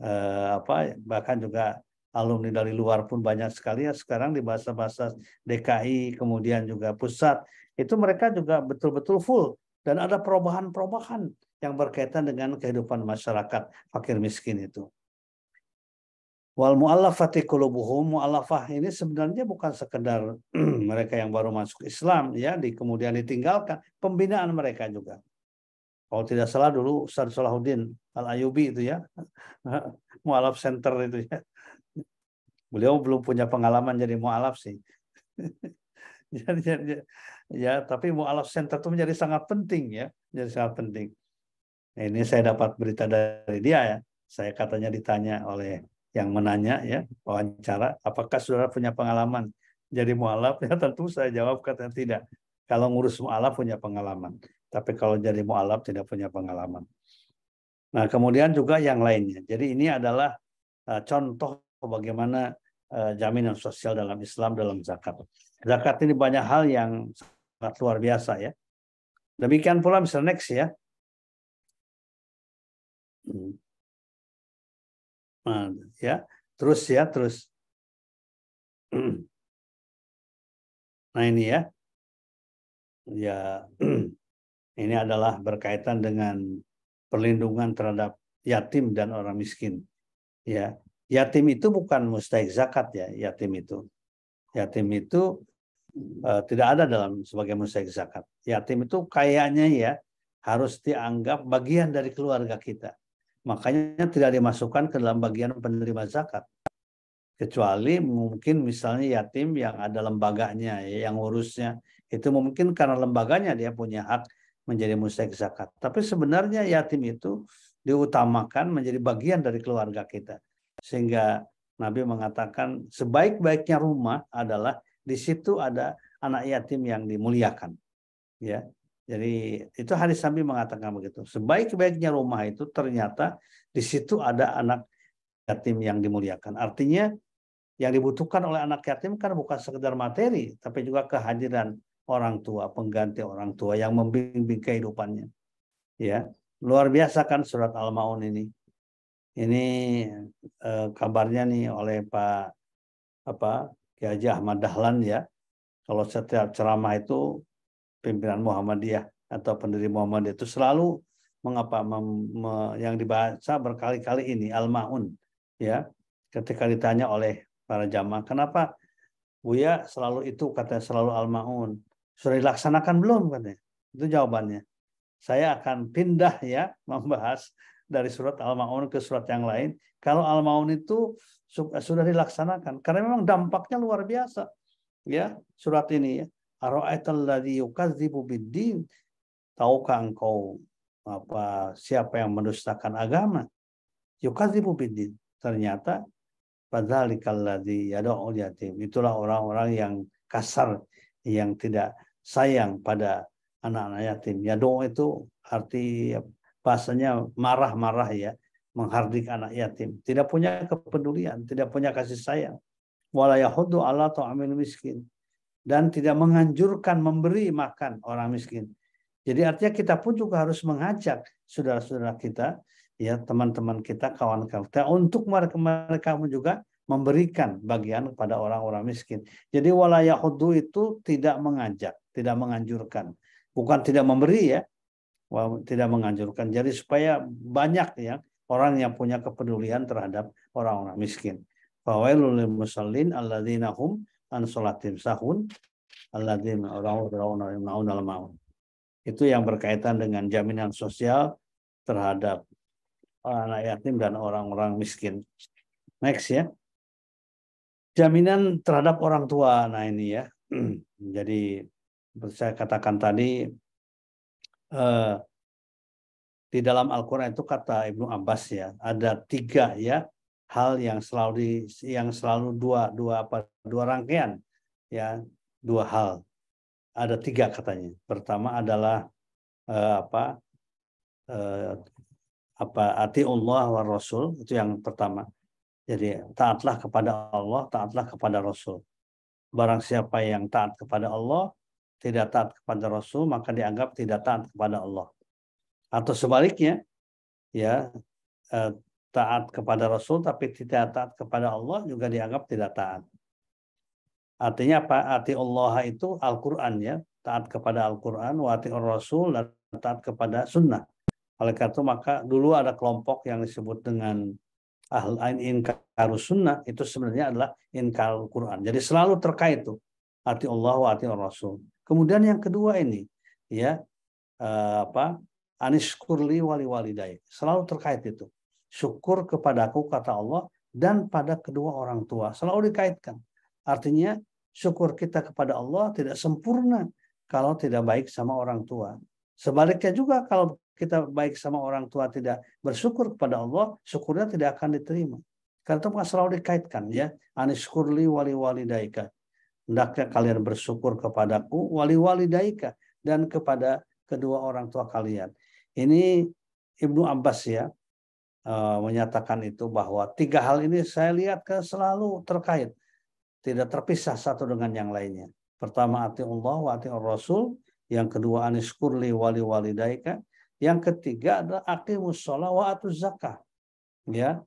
Eh, apa bahkan juga alumni dari luar pun banyak sekali ya sekarang di bahasa-bahasa DKI kemudian juga pusat itu mereka juga betul-betul full dan ada perubahan-perubahan yang berkaitan dengan kehidupan masyarakat fakir miskin itu. Wal mu'allafati qulubuhum mu'allafah ini sebenarnya bukan sekedar mereka yang baru masuk Islam ya di kemudian ditinggalkan pembinaan mereka juga. Kalau tidak salah dulu Ustaz Salahuddin Al-Ayubi itu ya mu'alaf center itu ya. Beliau belum punya pengalaman jadi mu'alaf sih. ya, ya, ya. ya, tapi mu'alaf center itu menjadi sangat penting ya, jadi sangat penting. Ini saya dapat berita dari dia ya. Saya katanya ditanya oleh yang menanya ya wawancara apakah saudara punya pengalaman jadi mualaf ya tentu saya jawab kata tidak kalau ngurus mualaf punya pengalaman tapi kalau jadi mualaf tidak punya pengalaman nah kemudian juga yang lainnya jadi ini adalah eh, contoh bagaimana eh, jaminan sosial dalam Islam dalam zakat zakat ini banyak hal yang sangat luar biasa ya demikian pula misalnya next ya hmm ya terus ya terus nah ini ya ya ini adalah berkaitan dengan perlindungan terhadap yatim dan orang miskin ya yatim itu bukan mustahik zakat ya yatim itu yatim itu uh, tidak ada dalam sebagai mustahik zakat yatim itu kayaknya ya harus dianggap bagian dari keluarga kita Makanya tidak dimasukkan ke dalam bagian penerima zakat. Kecuali mungkin misalnya yatim yang ada lembaganya, yang urusnya. Itu mungkin karena lembaganya dia punya hak menjadi mustahik zakat. Tapi sebenarnya yatim itu diutamakan menjadi bagian dari keluarga kita. Sehingga Nabi mengatakan sebaik-baiknya rumah adalah di situ ada anak yatim yang dimuliakan. Ya, jadi itu Haris Sambi mengatakan begitu. Sebaik-baiknya rumah itu ternyata di situ ada anak yatim yang dimuliakan. Artinya yang dibutuhkan oleh anak yatim kan bukan sekedar materi, tapi juga kehadiran orang tua, pengganti orang tua yang membimbing kehidupannya. Ya, luar biasa kan surat Al-Maun ini. Ini eh, kabarnya nih oleh Pak apa Kiai Ahmad Dahlan ya. Kalau setiap ceramah itu pimpinan Muhammadiyah atau pendiri Muhammadiyah itu selalu mengapa mem, me, yang dibaca berkali-kali ini al-maun ya ketika ditanya oleh para jamaah kenapa Buya selalu itu katanya selalu al-maun sudah dilaksanakan belum katanya itu jawabannya saya akan pindah ya membahas dari surat Al-Maun ke surat yang lain. Kalau Al-Maun itu sudah dilaksanakan karena memang dampaknya luar biasa. Ya, surat ini ya. Ara'aital ladzi yukadzibu biddin? Tahukah engkau apa siapa yang mendustakan agama? Yukadzibu biddin. Ternyata padzalikal ladzi yad'ul yatim. Itulah orang-orang yang kasar, yang tidak sayang pada anak-anak yatim. Yad'u itu arti bahasanya marah-marah ya menghardik anak yatim, tidak punya kepedulian, tidak punya kasih sayang. Wala yahuddu ala ta'amil miskin dan tidak menganjurkan memberi makan orang miskin. Jadi artinya kita pun juga harus mengajak saudara-saudara kita, ya teman-teman kita, kawan-kawan kita untuk mereka mereka pun juga memberikan bagian kepada orang-orang miskin. Jadi walayahudu itu tidak mengajak, tidak menganjurkan, bukan tidak memberi ya, tidak menganjurkan. Jadi supaya banyak ya orang yang punya kepedulian terhadap orang-orang miskin. Fawailul muslimin alladzina hum an solatim sahun alladzim rauna al-maun. Itu yang berkaitan dengan jaminan sosial terhadap anak yatim dan orang-orang miskin. Next ya. Jaminan terhadap orang tua. Nah ini ya. Jadi saya katakan tadi eh, di dalam Al-Quran itu kata Ibnu Abbas ya ada tiga ya hal yang selalu di, yang selalu dua dua apa dua rangkaian ya dua hal ada tiga katanya pertama adalah eh, apa eh, apa arti Allah wa Rasul itu yang pertama jadi taatlah kepada Allah taatlah kepada Rasul barang siapa yang taat kepada Allah tidak taat kepada Rasul maka dianggap tidak taat kepada Allah atau sebaliknya ya eh, taat kepada Rasul tapi tidak taat kepada Allah juga dianggap tidak taat. Artinya apa? Arti Allah itu Al-Quran ya. Taat kepada Al-Quran, wa Rasul, dan taat kepada sunnah. Oleh karena itu maka dulu ada kelompok yang disebut dengan ahl ain inkar sunnah itu sebenarnya adalah inkar Quran. Jadi selalu terkait itu ati Allah wa ati Rasul. Kemudian yang kedua ini ya eh, apa Anis Kurli wali wali day selalu terkait itu syukur kepadaku kata Allah dan pada kedua orang tua selalu dikaitkan artinya syukur kita kepada Allah tidak sempurna kalau tidak baik sama orang tua sebaliknya juga kalau kita baik sama orang tua tidak bersyukur kepada Allah syukurnya tidak akan diterima karena itu selalu dikaitkan ya anishkurli wali wali daika. hendaknya kalian bersyukur kepadaku wali wali daika dan kepada kedua orang tua kalian ini Ibnu Abbas ya Eh, menyatakan itu bahwa tiga hal ini saya lihat kan selalu terkait, tidak terpisah satu dengan yang lainnya. Pertama ati Allah wa ati Rasul, yang kedua Anis Kurli wali wali daika yang ketiga adalah aqimus musola wa atuz zakah. Ya,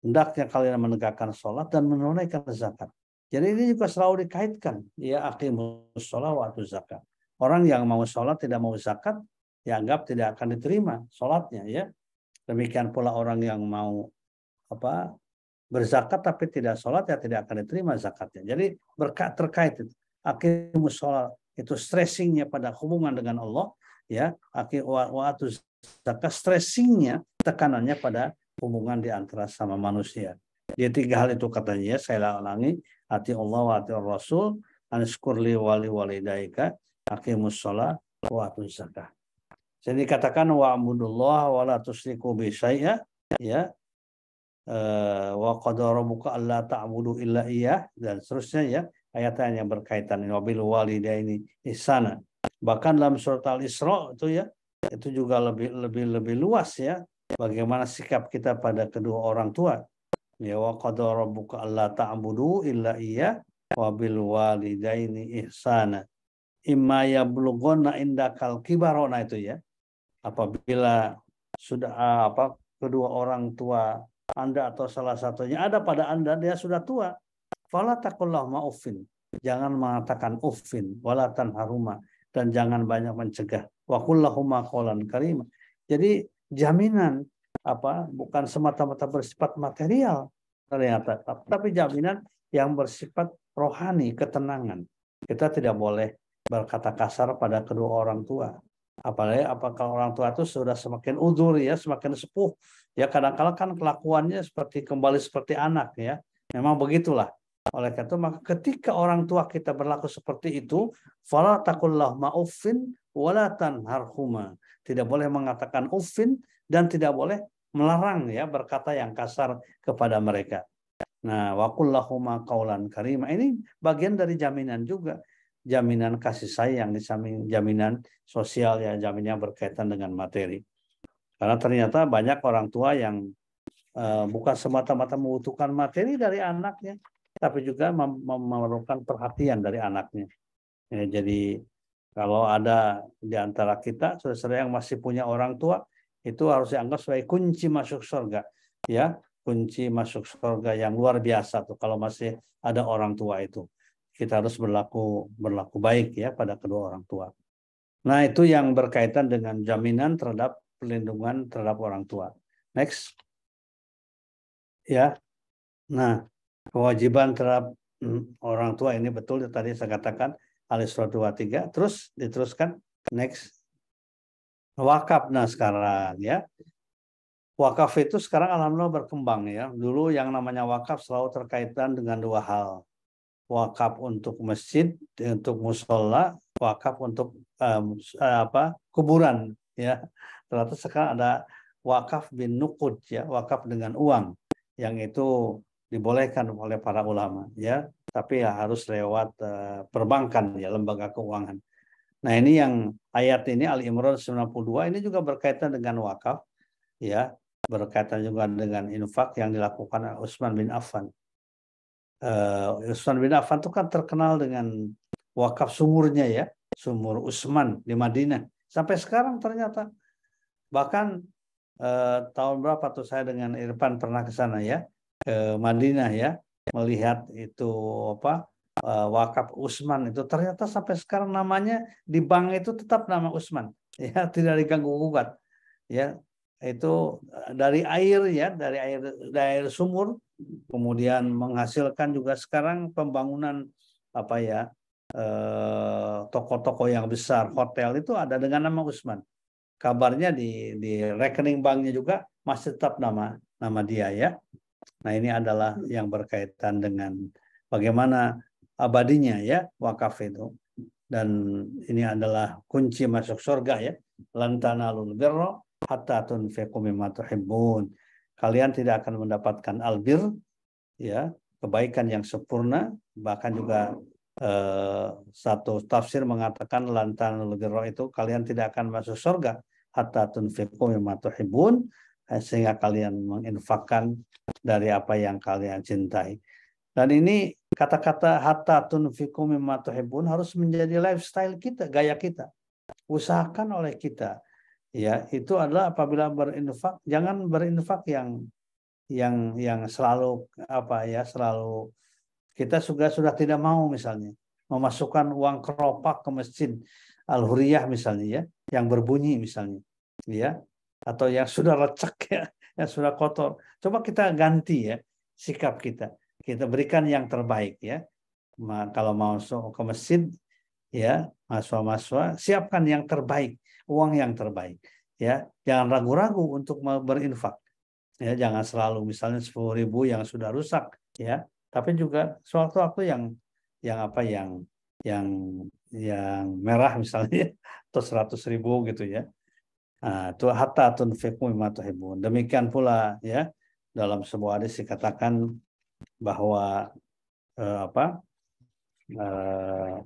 hendaknya kalian menegakkan sholat dan menunaikan zakat. Jadi ini juga selalu dikaitkan ya aqimus sholat wa atuz zakah. Orang yang mau sholat tidak mau zakat, dianggap tidak akan diterima sholatnya ya Demikian pula orang yang mau apa berzakat tapi tidak sholat ya tidak akan diterima zakatnya. Jadi berkat terkait itu. Akimu sholat itu stressingnya pada hubungan dengan Allah ya akhir waktu zakat stressingnya tekanannya pada hubungan di antara sama manusia. Dia tiga hal itu katanya ya, saya ulangi hati Allah wa hati Rasul anskurli wali wali walidaika akimus sholat waktu zakat. Jadi wa amudullah wa la tusyriku bi syai'a ya. Eh, wa qadara buka alla ta'budu illa iyyah dan seterusnya ya ayat-ayat yang berkaitan ini wabil walidaini ihsana. Bahkan dalam surat Al-Isra itu ya itu juga lebih lebih lebih luas ya bagaimana sikap kita pada kedua orang tua. Ya wa qadara buka alla ta'budu illa iyyah wa bil walidaini ihsana. Imma yablughuna indakal kibarona itu ya apabila sudah ah, apa kedua orang tua Anda atau salah satunya ada pada Anda dia sudah tua. Fala taqullah ma'ufin. Jangan mengatakan ufin wala tanharuma dan jangan banyak mencegah. Wa kullahuma karima. Jadi jaminan apa bukan semata-mata bersifat material ternyata tapi jaminan yang bersifat rohani ketenangan kita tidak boleh berkata kasar pada kedua orang tua apalagi apakah orang tua itu sudah semakin udur ya semakin sepuh ya kadang-kala kan kelakuannya seperti kembali seperti anak ya memang begitulah oleh karena itu maka ketika orang tua kita berlaku seperti itu fala takullah ma'ufin walatan harhuma tidak boleh mengatakan ufin dan tidak boleh melarang ya berkata yang kasar kepada mereka nah wakullahuma kaulan karima ini bagian dari jaminan juga jaminan kasih sayang, di samping jaminan sosial ya jaminan berkaitan dengan materi. Karena ternyata banyak orang tua yang uh, bukan semata-mata membutuhkan materi dari anaknya, tapi juga mem memerlukan perhatian dari anaknya. Ya, jadi kalau ada di antara kita saudara yang masih punya orang tua, itu harus dianggap sebagai kunci masuk surga, ya kunci masuk surga yang luar biasa tuh kalau masih ada orang tua itu kita harus berlaku berlaku baik ya pada kedua orang tua. Nah, itu yang berkaitan dengan jaminan terhadap perlindungan terhadap orang tua. Next. Ya. Nah, kewajiban terhadap hmm, orang tua ini betul ya tadi saya katakan alis 23 terus diteruskan next wakaf nah sekarang ya wakaf itu sekarang alhamdulillah berkembang ya dulu yang namanya wakaf selalu terkaitan dengan dua hal wakaf untuk masjid, untuk musola, wakaf untuk um, apa kuburan ya. Ternyata sekarang ada wakaf bin nukud ya, wakaf dengan uang yang itu dibolehkan oleh para ulama ya, tapi ya harus lewat uh, perbankan ya, lembaga keuangan. Nah, ini yang ayat ini Ali Imran 92 ini juga berkaitan dengan wakaf ya, berkaitan juga dengan infak yang dilakukan Utsman bin Affan uh, eh, Utsman bin Affan itu kan terkenal dengan wakaf sumurnya ya, sumur Utsman di Madinah. Sampai sekarang ternyata bahkan uh, tahun berapa tuh saya dengan Irfan pernah ke sana ya, ke Madinah ya, melihat itu apa uh, wakaf Utsman itu ternyata sampai sekarang namanya di bank itu tetap nama Utsman, ya, tidak diganggu gugat ya itu dari air ya dari air dari air sumur kemudian menghasilkan juga sekarang pembangunan apa ya eh, toko-toko eh, yang besar hotel itu ada dengan nama Usman kabarnya di di rekening banknya juga masih tetap nama nama dia ya nah ini adalah yang berkaitan dengan bagaimana abadinya ya wakaf itu dan ini adalah kunci masuk surga ya lantana lul hatta tunfiqu mimma tuhibbun kalian tidak akan mendapatkan albir ya kebaikan yang sempurna bahkan juga eh, satu tafsir mengatakan lantan lugiro itu kalian tidak akan masuk surga hatta tunfiqu mimma tuhibun eh, sehingga kalian menginfakkan dari apa yang kalian cintai. Dan ini kata-kata hatta tunfiqu mimma tuhibun harus menjadi lifestyle kita, gaya kita. Usahakan oleh kita ya itu adalah apabila berinfak jangan berinfak yang yang yang selalu apa ya selalu kita sudah sudah tidak mau misalnya memasukkan uang keropak ke masjid al huriyah misalnya ya yang berbunyi misalnya ya atau yang sudah lecek ya yang sudah kotor coba kita ganti ya sikap kita kita berikan yang terbaik ya kalau mau ke masjid ya maswa maswa siapkan yang terbaik uang yang terbaik. Ya, jangan ragu-ragu untuk berinfak. Ya, jangan selalu misalnya ribu yang sudah rusak, ya. Tapi juga suatu waktu yang yang apa yang yang yang merah misalnya atau ribu gitu ya. itu ah, hatta tunfiqu mimma tuhibbun. Demikian pula ya dalam sebuah hadis dikatakan bahwa eh, apa eh,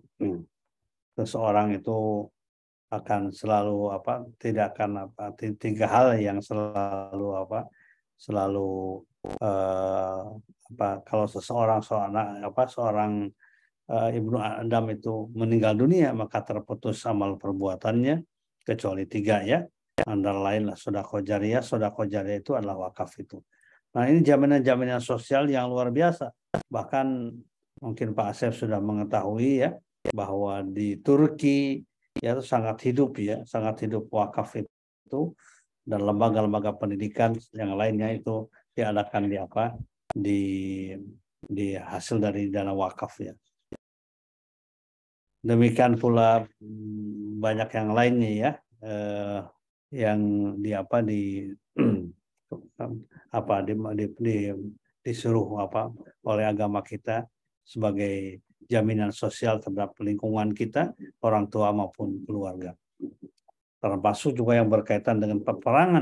seseorang itu akan selalu apa tidak akan apa tiga hal yang selalu apa selalu eh, apa kalau seseorang seorang apa seorang eh, ibnu Adam itu meninggal dunia maka terputus amal perbuatannya kecuali tiga ya antara lain lah sodako jariah sodako jariah itu adalah wakaf itu nah ini jaminan-jaminan sosial yang luar biasa bahkan mungkin Pak Asep sudah mengetahui ya bahwa di Turki ya itu sangat hidup ya, sangat hidup wakaf itu dan lembaga-lembaga pendidikan yang lainnya itu diadakan di apa di di hasil dari dana wakaf ya. Demikian pula hmm, banyak yang lainnya ya eh, yang di apa di apa di, di, di disuruh apa oleh agama kita sebagai jaminan sosial terhadap lingkungan kita, orang tua maupun keluarga. Termasuk juga yang berkaitan dengan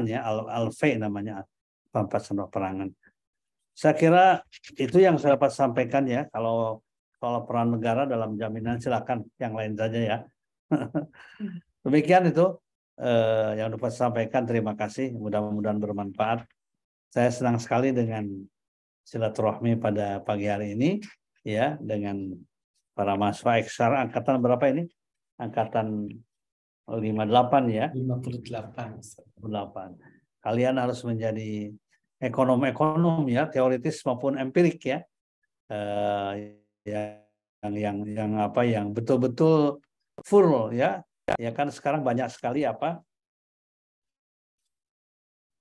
ya al-alfe namanya, sama perangan. Saya kira itu yang saya dapat sampaikan ya, kalau kalau peran negara dalam jaminan silakan yang lain saja ya. Demikian itu eh, yang dapat sampaikan. Terima kasih, mudah-mudahan bermanfaat. Saya senang sekali dengan silaturahmi pada pagi hari ini ya dengan para mahasiswa eksar angkatan berapa ini? Angkatan 58 ya. 58. 58. Kalian harus menjadi ekonom-ekonom ya, teoritis maupun empirik ya. Uh, ya yang yang yang apa yang betul-betul full ya. Ya kan sekarang banyak sekali apa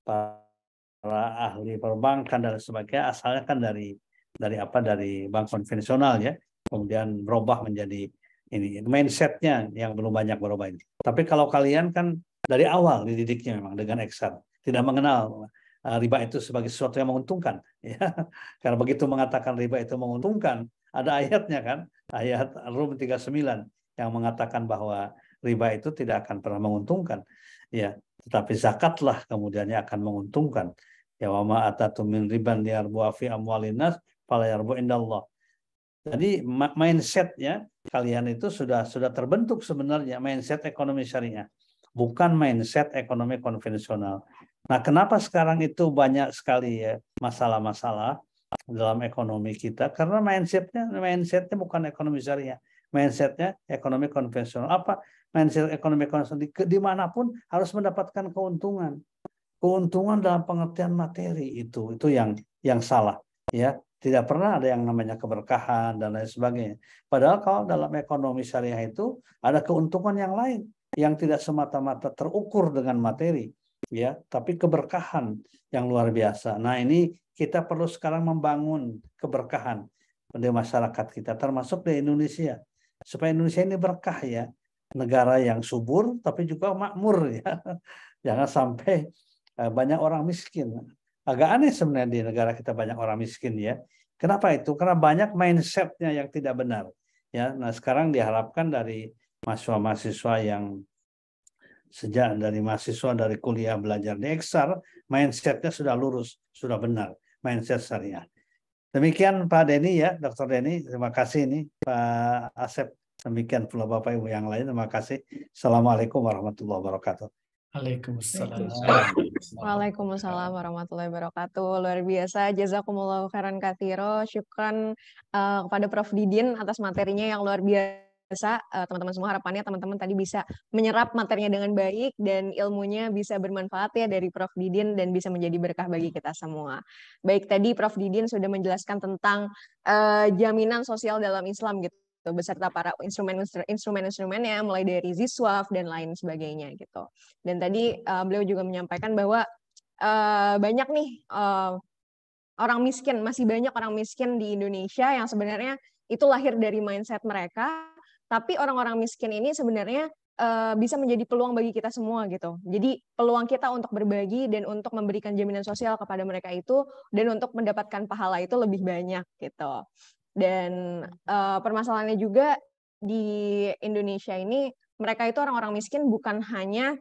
para ahli perbankan dan sebagainya asalnya kan dari dari apa dari bank konvensional ya kemudian berubah menjadi ini mindsetnya yang belum banyak berubah ini. Tapi kalau kalian kan dari awal dididiknya memang dengan Excel, tidak mengenal eh, riba itu sebagai sesuatu yang menguntungkan. Ya. Karena begitu mengatakan riba itu menguntungkan, ada ayatnya kan, ayat Rum 39 yang mengatakan bahwa riba itu tidak akan pernah menguntungkan. Ya, tetapi zakatlah kemudiannya akan menguntungkan. Ya wa ma riban liyarbu fi amwalinas fala yarbu indallah. Jadi mindset ya kalian itu sudah sudah terbentuk sebenarnya mindset ekonomi syariah, bukan mindset ekonomi konvensional. Nah, kenapa sekarang itu banyak sekali ya masalah-masalah dalam ekonomi kita? Karena mindsetnya mindsetnya bukan ekonomi syariah, mindsetnya ekonomi konvensional. Apa mindset ekonomi konvensional? Dimanapun harus mendapatkan keuntungan keuntungan dalam pengertian materi itu itu yang yang salah ya tidak pernah ada yang namanya keberkahan dan lain sebagainya. Padahal kalau dalam ekonomi syariah itu ada keuntungan yang lain yang tidak semata-mata terukur dengan materi ya, tapi keberkahan yang luar biasa. Nah, ini kita perlu sekarang membangun keberkahan di masyarakat kita termasuk di Indonesia supaya Indonesia ini berkah ya negara yang subur tapi juga makmur ya jangan sampai eh, banyak orang miskin agak aneh sebenarnya di negara kita banyak orang miskin ya. Kenapa itu? Karena banyak mindsetnya yang tidak benar. Ya, nah sekarang diharapkan dari mahasiswa-mahasiswa yang sejak dari mahasiswa dari kuliah belajar di Eksar, mindsetnya sudah lurus, sudah benar, mindset syariah. Demikian Pak Denny ya, Dokter Denny, terima kasih ini Pak Asep. Demikian pula Bapak Ibu yang lain, terima kasih. Assalamualaikum warahmatullahi wabarakatuh. Waalaikumsalam. Waalaikumsalam warahmatullahi wabarakatuh. Luar biasa. Jazakumullah khairan katiro. Syukran uh, kepada Prof. Didin atas materinya yang luar biasa. Eh, teman-teman semua harapannya teman-teman tadi bisa menyerap materinya dengan baik dan ilmunya bisa bermanfaat ya dari Prof. Didin dan bisa menjadi berkah bagi kita semua. Baik tadi Prof. Didin sudah menjelaskan tentang uh, jaminan sosial dalam Islam gitu gitu beserta para instrumen instrumen instrumennya mulai dari Ziswaf dan lain sebagainya gitu. Dan tadi uh, beliau juga menyampaikan bahwa uh, banyak nih uh, orang miskin masih banyak orang miskin di Indonesia yang sebenarnya itu lahir dari mindset mereka tapi orang-orang miskin ini sebenarnya uh, bisa menjadi peluang bagi kita semua gitu. Jadi peluang kita untuk berbagi dan untuk memberikan jaminan sosial kepada mereka itu dan untuk mendapatkan pahala itu lebih banyak gitu. Dan uh, permasalahannya juga di Indonesia ini mereka itu orang-orang miskin bukan hanya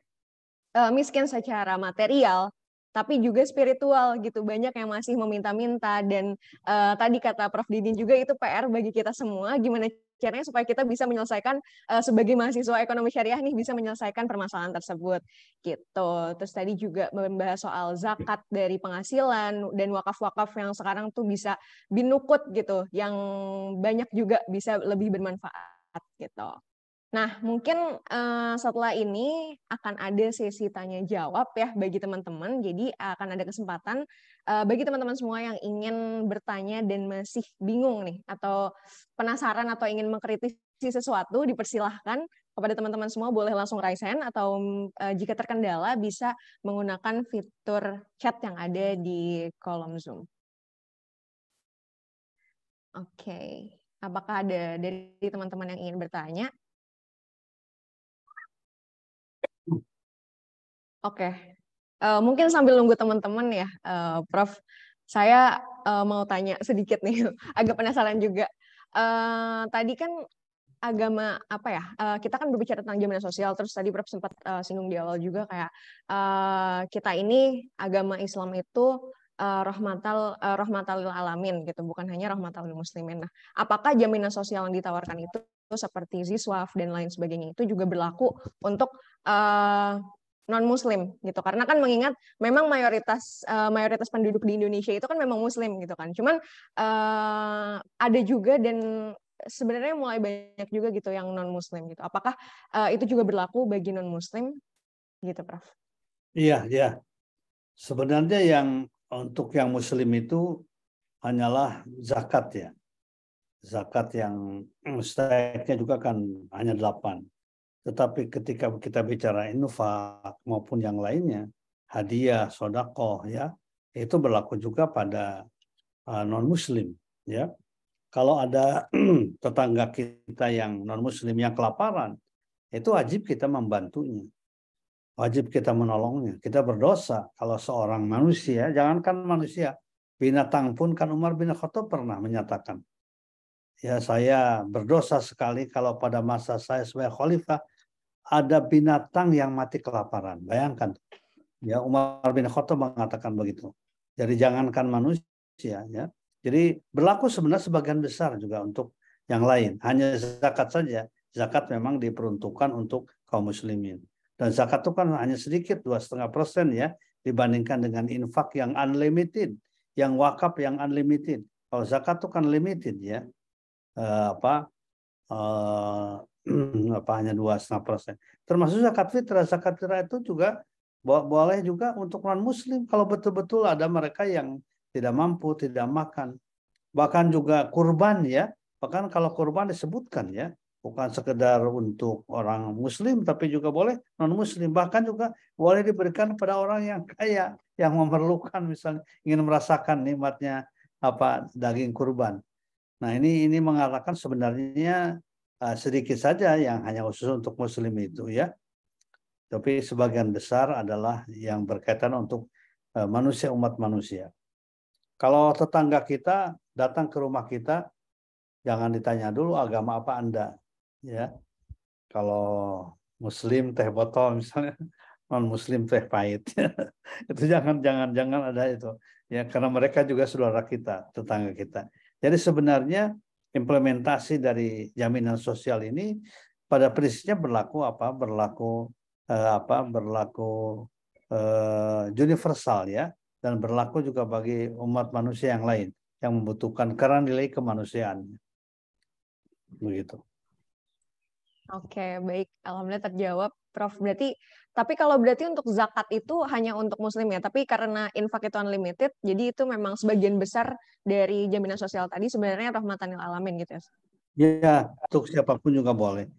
uh, miskin secara material, tapi juga spiritual gitu banyak yang masih meminta-minta dan uh, tadi kata Prof Didin juga itu PR bagi kita semua gimana Caranya supaya kita bisa menyelesaikan uh, sebagai mahasiswa ekonomi syariah nih bisa menyelesaikan permasalahan tersebut gitu. Terus tadi juga membahas soal zakat dari penghasilan dan wakaf-wakaf yang sekarang tuh bisa binukut gitu, yang banyak juga bisa lebih bermanfaat gitu. Nah, mungkin uh, setelah ini akan ada sesi tanya jawab ya bagi teman-teman. Jadi akan ada kesempatan uh, bagi teman-teman semua yang ingin bertanya dan masih bingung nih atau penasaran atau ingin mengkritisi sesuatu dipersilahkan kepada teman-teman semua boleh langsung raise hand atau uh, jika terkendala bisa menggunakan fitur chat yang ada di kolom Zoom. Oke, okay. apakah ada dari teman-teman yang ingin bertanya? Oke, okay. uh, eh, mungkin sambil nunggu teman-teman ya, uh, Prof. Saya uh, mau tanya sedikit nih, agak penasaran juga. Uh, tadi kan agama apa ya? Uh, kita kan berbicara tentang jaminan sosial, terus tadi Prof sempat uh, singgung di awal juga kayak uh, kita ini agama Islam itu uh, rahmatal uh, rahmatal lil alamin gitu, bukan hanya rahmatal lil muslimin. Nah, apakah jaminan sosial yang ditawarkan itu seperti Ziswaf dan lain sebagainya itu juga berlaku untuk uh, non muslim gitu karena kan mengingat memang mayoritas uh, mayoritas penduduk di Indonesia itu kan memang muslim gitu kan cuman uh, ada juga dan sebenarnya mulai banyak juga gitu yang non muslim gitu apakah uh, itu juga berlaku bagi non muslim gitu prof iya iya sebenarnya yang untuk yang muslim itu hanyalah zakat ya zakat yang sebaiknya juga kan hanya delapan tetapi ketika kita bicara infak maupun yang lainnya, hadiah, sodakoh, ya, itu berlaku juga pada uh, non-muslim. ya. Kalau ada tetangga kita yang non-muslim yang kelaparan, itu wajib kita membantunya. Wajib kita menolongnya. Kita berdosa kalau seorang manusia, jangankan manusia, binatang pun kan Umar bin Khattab pernah menyatakan, ya saya berdosa sekali kalau pada masa saya sebagai khalifah ada binatang yang mati kelaparan. Bayangkan. Ya Umar bin Khattab mengatakan begitu. Jadi jangankan manusia ya. Jadi berlaku sebenarnya sebagian besar juga untuk yang lain. Hanya zakat saja. Zakat memang diperuntukkan untuk kaum muslimin. Dan zakat itu kan hanya sedikit, dua setengah persen ya, dibandingkan dengan infak yang unlimited, yang wakaf yang unlimited. Kalau zakat itu kan limited ya, uh, apa uh, Hmm, apa hanya dua setengah persen. Termasuk zakat fitrah, zakat fitrah itu juga boleh juga untuk non muslim kalau betul-betul ada mereka yang tidak mampu, tidak makan. Bahkan juga kurban ya, bahkan kalau kurban disebutkan ya, bukan sekedar untuk orang muslim tapi juga boleh non muslim bahkan juga boleh diberikan pada orang yang kaya yang memerlukan misalnya ingin merasakan nikmatnya apa daging kurban nah ini ini mengatakan sebenarnya Ah, sedikit saja yang hanya khusus untuk muslim itu ya. Tapi sebagian besar adalah yang berkaitan untuk eh, manusia umat manusia. Kalau tetangga kita datang ke rumah kita, jangan ditanya dulu agama apa Anda, ya. Kalau muslim teh botol misalnya, non muslim teh pahit. itu jangan jangan jangan ada itu. Ya karena mereka juga saudara kita, tetangga kita. Jadi sebenarnya implementasi dari jaminan sosial ini pada prinsipnya berlaku apa? Berlaku eh, apa? Berlaku eh, universal ya dan berlaku juga bagi umat manusia yang lain yang membutuhkan karena nilai kemanusiaan. Begitu. Oke, baik. Alhamdulillah terjawab, Prof. Berarti tapi kalau berarti untuk zakat itu hanya untuk muslim ya, tapi karena infak itu unlimited, jadi itu memang sebagian besar dari jaminan sosial tadi sebenarnya rahmatan lil alamin gitu ya. Iya, untuk siapapun juga boleh.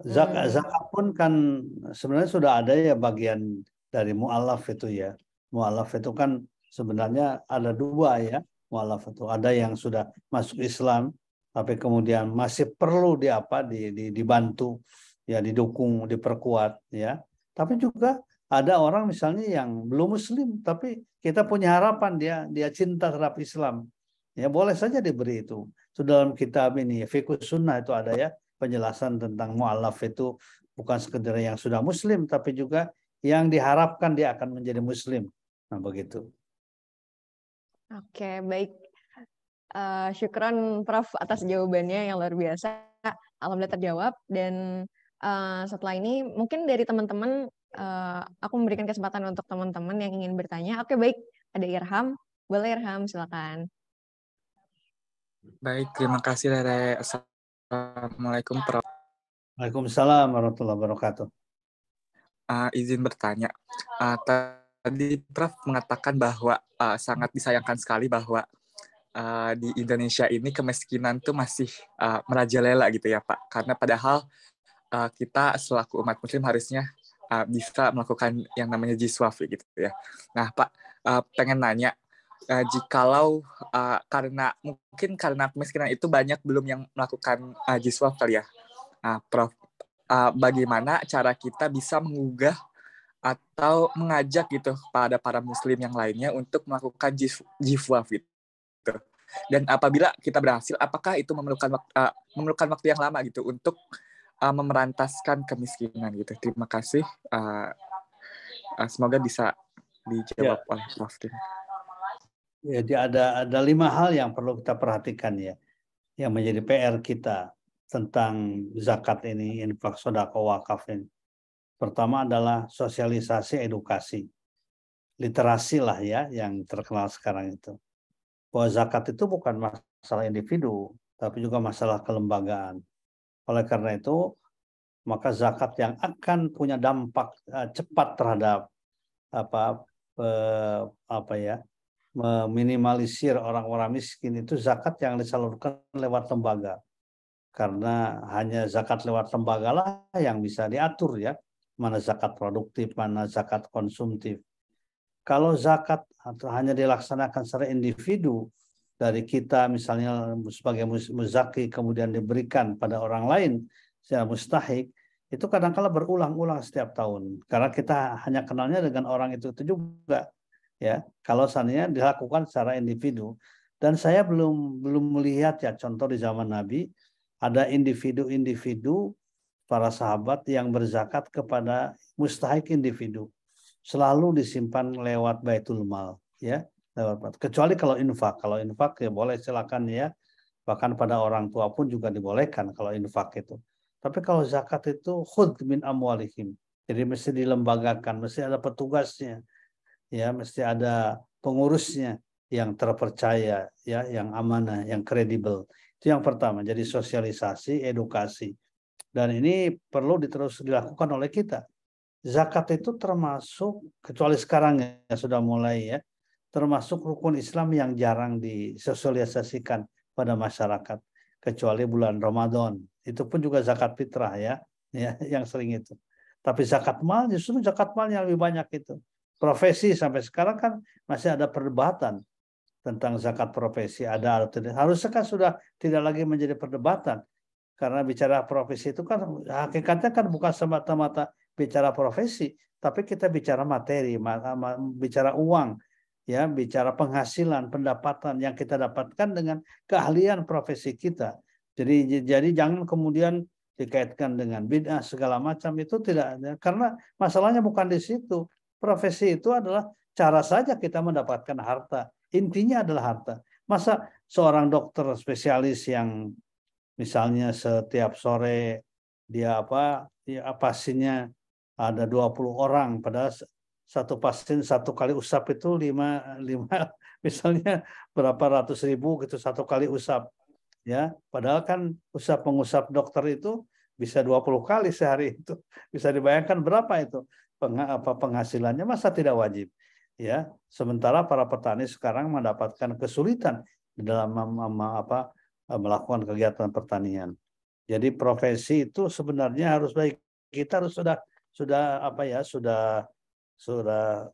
Zakat, hmm. zakat pun kan sebenarnya sudah ada ya bagian dari mualaf itu ya. Mualaf itu kan sebenarnya ada dua ya. Mualaf itu ada yang sudah masuk Islam tapi kemudian masih perlu di apa di, di dibantu ya didukung diperkuat ya tapi juga ada orang misalnya yang belum muslim tapi kita punya harapan dia dia cinta terhadap Islam. Ya boleh saja diberi itu. Itu dalam kitab ini Fikus Sunnah itu ada ya penjelasan tentang mualaf itu bukan sekedar yang sudah muslim tapi juga yang diharapkan dia akan menjadi muslim. Nah, begitu. Oke, baik. Uh, syukron Prof atas jawabannya yang luar biasa. Alhamdulillah terjawab dan Eh, setelah ini mungkin dari teman-teman uh, aku memberikan kesempatan untuk teman-teman yang ingin bertanya. Oke, baik. Ada Irham. Boleh Irham, silakan. Baik, terima kasih Rere. Assalamualaikum. Waalaikumsalam warahmatullahi wabarakatuh. Uh, izin bertanya. Uh, tadi Prof mengatakan bahwa uh, sangat disayangkan sekali bahwa uh, di Indonesia ini kemiskinan tuh masih uh, merajalela gitu ya Pak. Karena padahal uh, kita selaku umat muslim harusnya uh, bisa melakukan yang namanya jiswaf gitu ya. Nah Pak, uh, pengen nanya, uh, jikalau uh, karena mungkin karena kemiskinan itu banyak belum yang melakukan uh, jiswaf kali ya, uh, Prof. Uh, bagaimana cara kita bisa mengugah atau mengajak gitu pada para muslim yang lainnya untuk melakukan jiswaf gitu. Dan apabila kita berhasil, apakah itu memerlukan waktu, uh, memerlukan waktu yang lama gitu untuk uh, memerantaskan kemiskinan gitu. Terima kasih. Uh, uh, semoga bisa dijawab ya. oleh Prof. Tim. Ya, jadi ada ada lima hal yang perlu kita perhatikan ya, yang menjadi PR kita tentang zakat ini, infak sodako wakaf ini. Pertama adalah sosialisasi edukasi, literasi lah ya yang terkenal sekarang itu. Bahwa zakat itu bukan masalah individu, tapi juga masalah kelembagaan oleh karena itu, maka zakat yang akan punya dampak eh, cepat terhadap apa eh, apa ya meminimalisir orang-orang miskin itu zakat yang disalurkan lewat lembaga karena hanya zakat lewat lembaga lah yang bisa diatur ya mana zakat produktif mana zakat konsumtif kalau zakat atau hanya dilaksanakan secara individu dari kita misalnya sebagai muzaki kemudian diberikan pada orang lain secara mustahik itu kadangkala -kadang berulang-ulang setiap tahun karena kita hanya kenalnya dengan orang itu itu juga ya kalau seandainya dilakukan secara individu dan saya belum belum melihat ya contoh di zaman Nabi ada individu-individu para sahabat yang berzakat kepada mustahik individu selalu disimpan lewat baitul mal ya Kecuali kalau infak, kalau infak ya boleh silakan ya. Bahkan pada orang tua pun juga dibolehkan kalau infak itu. Tapi kalau zakat itu khud min amwalihim. Jadi mesti dilembagakan, mesti ada petugasnya. Ya, mesti ada pengurusnya yang terpercaya, ya, yang amanah, yang kredibel. Itu yang pertama. Jadi sosialisasi, edukasi. Dan ini perlu terus dilakukan oleh kita. Zakat itu termasuk kecuali sekarang ya sudah mulai ya termasuk rukun Islam yang jarang disosialisasikan pada masyarakat kecuali bulan Ramadan. Itu pun juga zakat fitrah ya, ya yang sering itu. Tapi zakat mal justru zakat mal yang lebih banyak itu. Profesi sampai sekarang kan masih ada perdebatan tentang zakat profesi ada atau tidak. Harusnya kan sudah tidak lagi menjadi perdebatan. Karena bicara profesi itu kan hakikatnya kan bukan semata-mata bicara profesi, tapi kita bicara materi, bicara uang, ya bicara penghasilan pendapatan yang kita dapatkan dengan keahlian profesi kita jadi jadi jangan kemudian dikaitkan dengan bid'ah segala macam itu tidak ada karena masalahnya bukan di situ profesi itu adalah cara saja kita mendapatkan harta intinya adalah harta masa seorang dokter spesialis yang misalnya setiap sore dia apa ya pasiennya ada 20 orang padahal satu pasien satu kali usap itu lima lima misalnya berapa ratus ribu gitu satu kali usap ya padahal kan usap pengusap dokter itu bisa 20 kali sehari itu bisa dibayangkan berapa itu Peng, apa penghasilannya masa tidak wajib ya sementara para petani sekarang mendapatkan kesulitan dalam apa melakukan kegiatan pertanian jadi profesi itu sebenarnya harus baik kita harus sudah sudah apa ya sudah sudah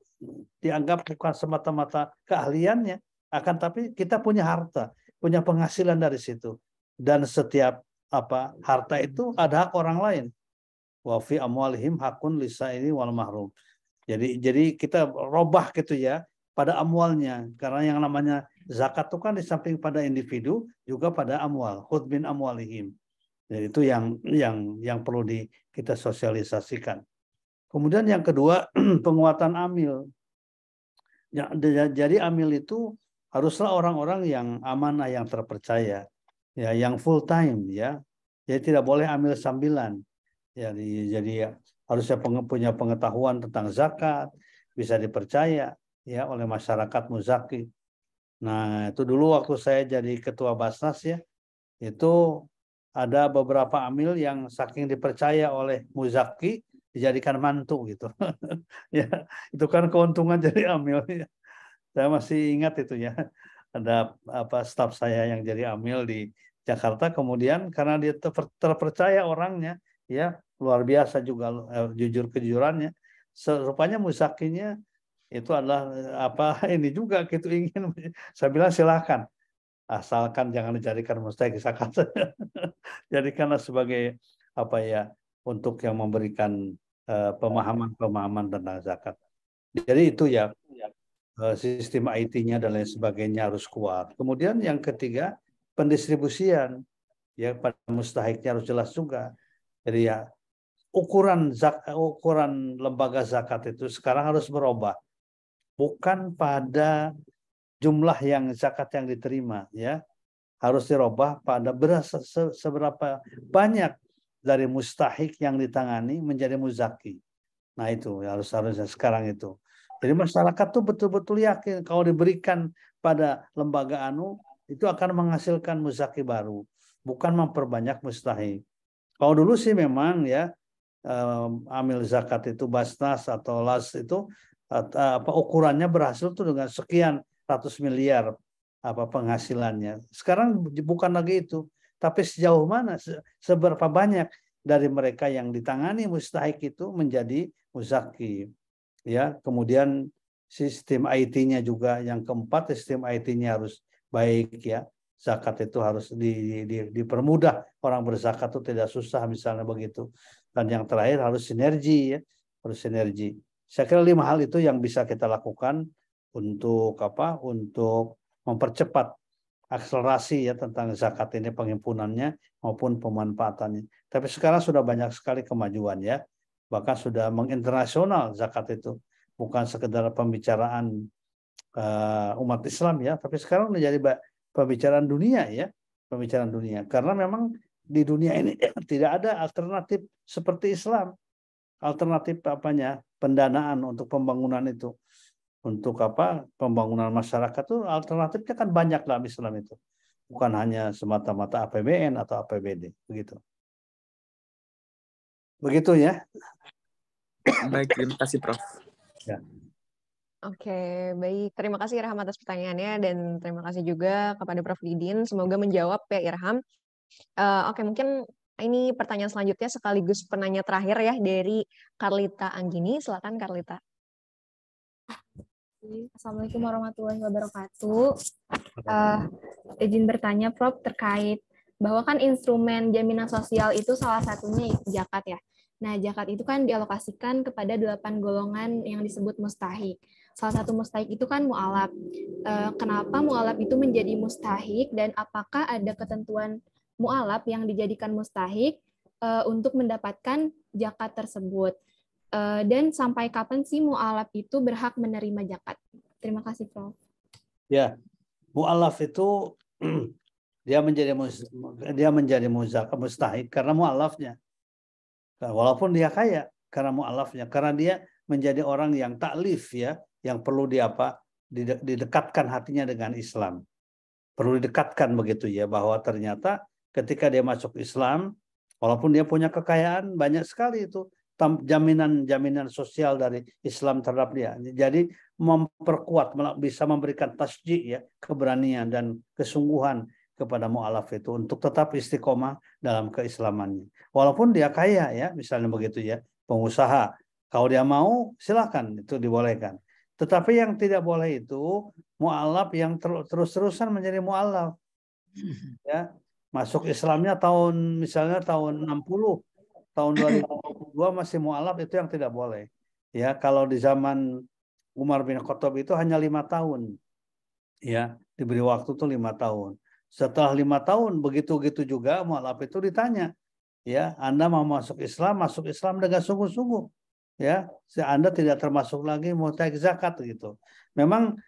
dianggap bukan semata-mata keahliannya, akan tapi kita punya harta, punya penghasilan dari situ. Dan setiap apa harta itu ada hak orang lain. Wa amwalihim hakun lisa ini wal mahrum. Jadi jadi kita robah gitu ya pada amwalnya karena yang namanya zakat itu kan di samping pada individu juga pada amwal, khutbin bin amwalihim. Jadi itu yang yang yang perlu di, kita sosialisasikan. Kemudian yang kedua penguatan amil. Ya, jadi amil itu haruslah orang-orang yang amanah, yang terpercaya, ya, yang full time, ya. Jadi tidak boleh amil sambilan. Jadi, ya, jadi harusnya punya pengetahuan tentang zakat, bisa dipercaya ya oleh masyarakat muzaki. Nah itu dulu waktu saya jadi ketua Basnas ya, itu ada beberapa amil yang saking dipercaya oleh muzaki dijadikan mantu gitu. ya, itu kan keuntungan jadi amil. Ya. Saya masih ingat itu ya. Ada apa staf saya yang jadi amil di Jakarta kemudian karena dia terpercaya orangnya ya luar biasa juga eh, jujur kejujurannya rupanya musakinya itu adalah eh, apa ini juga gitu ingin saya bilang silahkan asalkan jangan dijadikan mustahik jadikanlah sebagai apa ya untuk yang memberikan eh, iya. pemahaman-pemahaman uh, tentang zakat. Jadi itu ya uh, sistem IT-nya dan lain sebagainya harus kuat. Kemudian yang ketiga pendistribusian ya pada mustahiknya harus jelas juga. Jadi ya ukuran zak, ukuran lembaga zakat itu sekarang harus berubah. Bukan pada jumlah yang zakat yang diterima ya harus dirubah pada beras seberapa banyak dari mustahik yang ditangani menjadi muzaki. Nah itu harus harusnya sekarang itu. Jadi masyarakat tuh betul-betul yakin kalau diberikan pada lembaga anu itu akan menghasilkan muzaki baru, bukan memperbanyak mustahik. Kalau dulu sih memang ya eh, amil zakat itu basnas atau las itu eh, apa ukurannya berhasil tuh dengan sekian ratus miliar apa penghasilannya. Sekarang bukan lagi itu. Tapi sejauh mana, seberapa banyak dari mereka yang ditangani mustahik itu menjadi muzaki. Ya, kemudian sistem IT-nya juga yang keempat sistem IT-nya harus baik ya. Zakat itu harus di, di, dipermudah orang berzakat itu tidak susah misalnya begitu. Dan yang terakhir harus sinergi ya, harus sinergi. Saya kira lima hal itu yang bisa kita lakukan untuk apa? Untuk mempercepat akselerasi ya tentang zakat ini penghimpunannya maupun pemanfaatannya. Tapi sekarang sudah banyak sekali kemajuan ya. Bahkan sudah menginternasional zakat itu. Bukan sekedar pembicaraan uh, umat Islam ya, tapi sekarang menjadi pembicaraan dunia ya, pembicaraan dunia. Karena memang di dunia ini ya, tidak ada alternatif seperti Islam. Alternatif apanya? Pendanaan untuk pembangunan itu untuk apa pembangunan masyarakat itu alternatifnya kan banyak dalam Islam itu bukan hanya semata-mata APBN atau APBD begitu begitu ya baik terima kasih Prof ya. Oke, baik. Terima kasih Irham atas pertanyaannya dan terima kasih juga kepada Prof. Didin. Semoga menjawab ya Irham. Uh, Oke, mungkin ini pertanyaan selanjutnya sekaligus penanya terakhir ya dari Karlita Anggini. Silakan Carlita. Assalamualaikum warahmatullahi wabarakatuh. Uh, izin bertanya, Prof, terkait bahwa kan instrumen jaminan sosial itu salah satunya jakat ya. Nah, jakat itu kan dialokasikan kepada delapan golongan yang disebut mustahik. Salah satu mustahik itu kan mualaf. Uh, eh, kenapa mualaf itu menjadi mustahik dan apakah ada ketentuan mualaf yang dijadikan mustahik uh, untuk mendapatkan jakat tersebut? Eh, dan sampai kapan sih mu'alaf itu berhak menerima zakat? Terima kasih, Prof. Ya, mu'alaf itu dia menjadi dia menjadi muzakat mustahik karena mu'alafnya. Nah, walaupun dia kaya karena mu'alafnya, karena dia menjadi orang yang taklif ya, yang perlu di apa? didekatkan hatinya dengan Islam. Perlu didekatkan begitu ya bahwa ternyata ketika dia masuk Islam, walaupun dia punya kekayaan banyak sekali itu, jaminan-jaminan sosial dari Islam terhadap dia. Jadi memperkuat, bisa memberikan tasji ya, keberanian dan kesungguhan kepada mu'alaf itu untuk tetap istiqomah dalam keislamannya. Walaupun dia kaya ya, misalnya begitu ya, pengusaha. Kalau dia mau, silakan itu dibolehkan. Tetapi yang tidak boleh itu mu'alaf yang terus-terusan menjadi mu'alaf. Hmm. Ya, masuk Islamnya tahun misalnya tahun 60 tahun 2022 masih mualaf itu yang tidak boleh. Ya, kalau di zaman Umar bin Khattab itu hanya lima tahun. Ya, diberi waktu tuh lima tahun. Setelah lima tahun begitu-gitu juga mualaf itu ditanya, ya Anda mau masuk Islam, masuk Islam dengan sungguh-sungguh. Ya, Anda tidak termasuk lagi muhtaj zakat gitu. Memang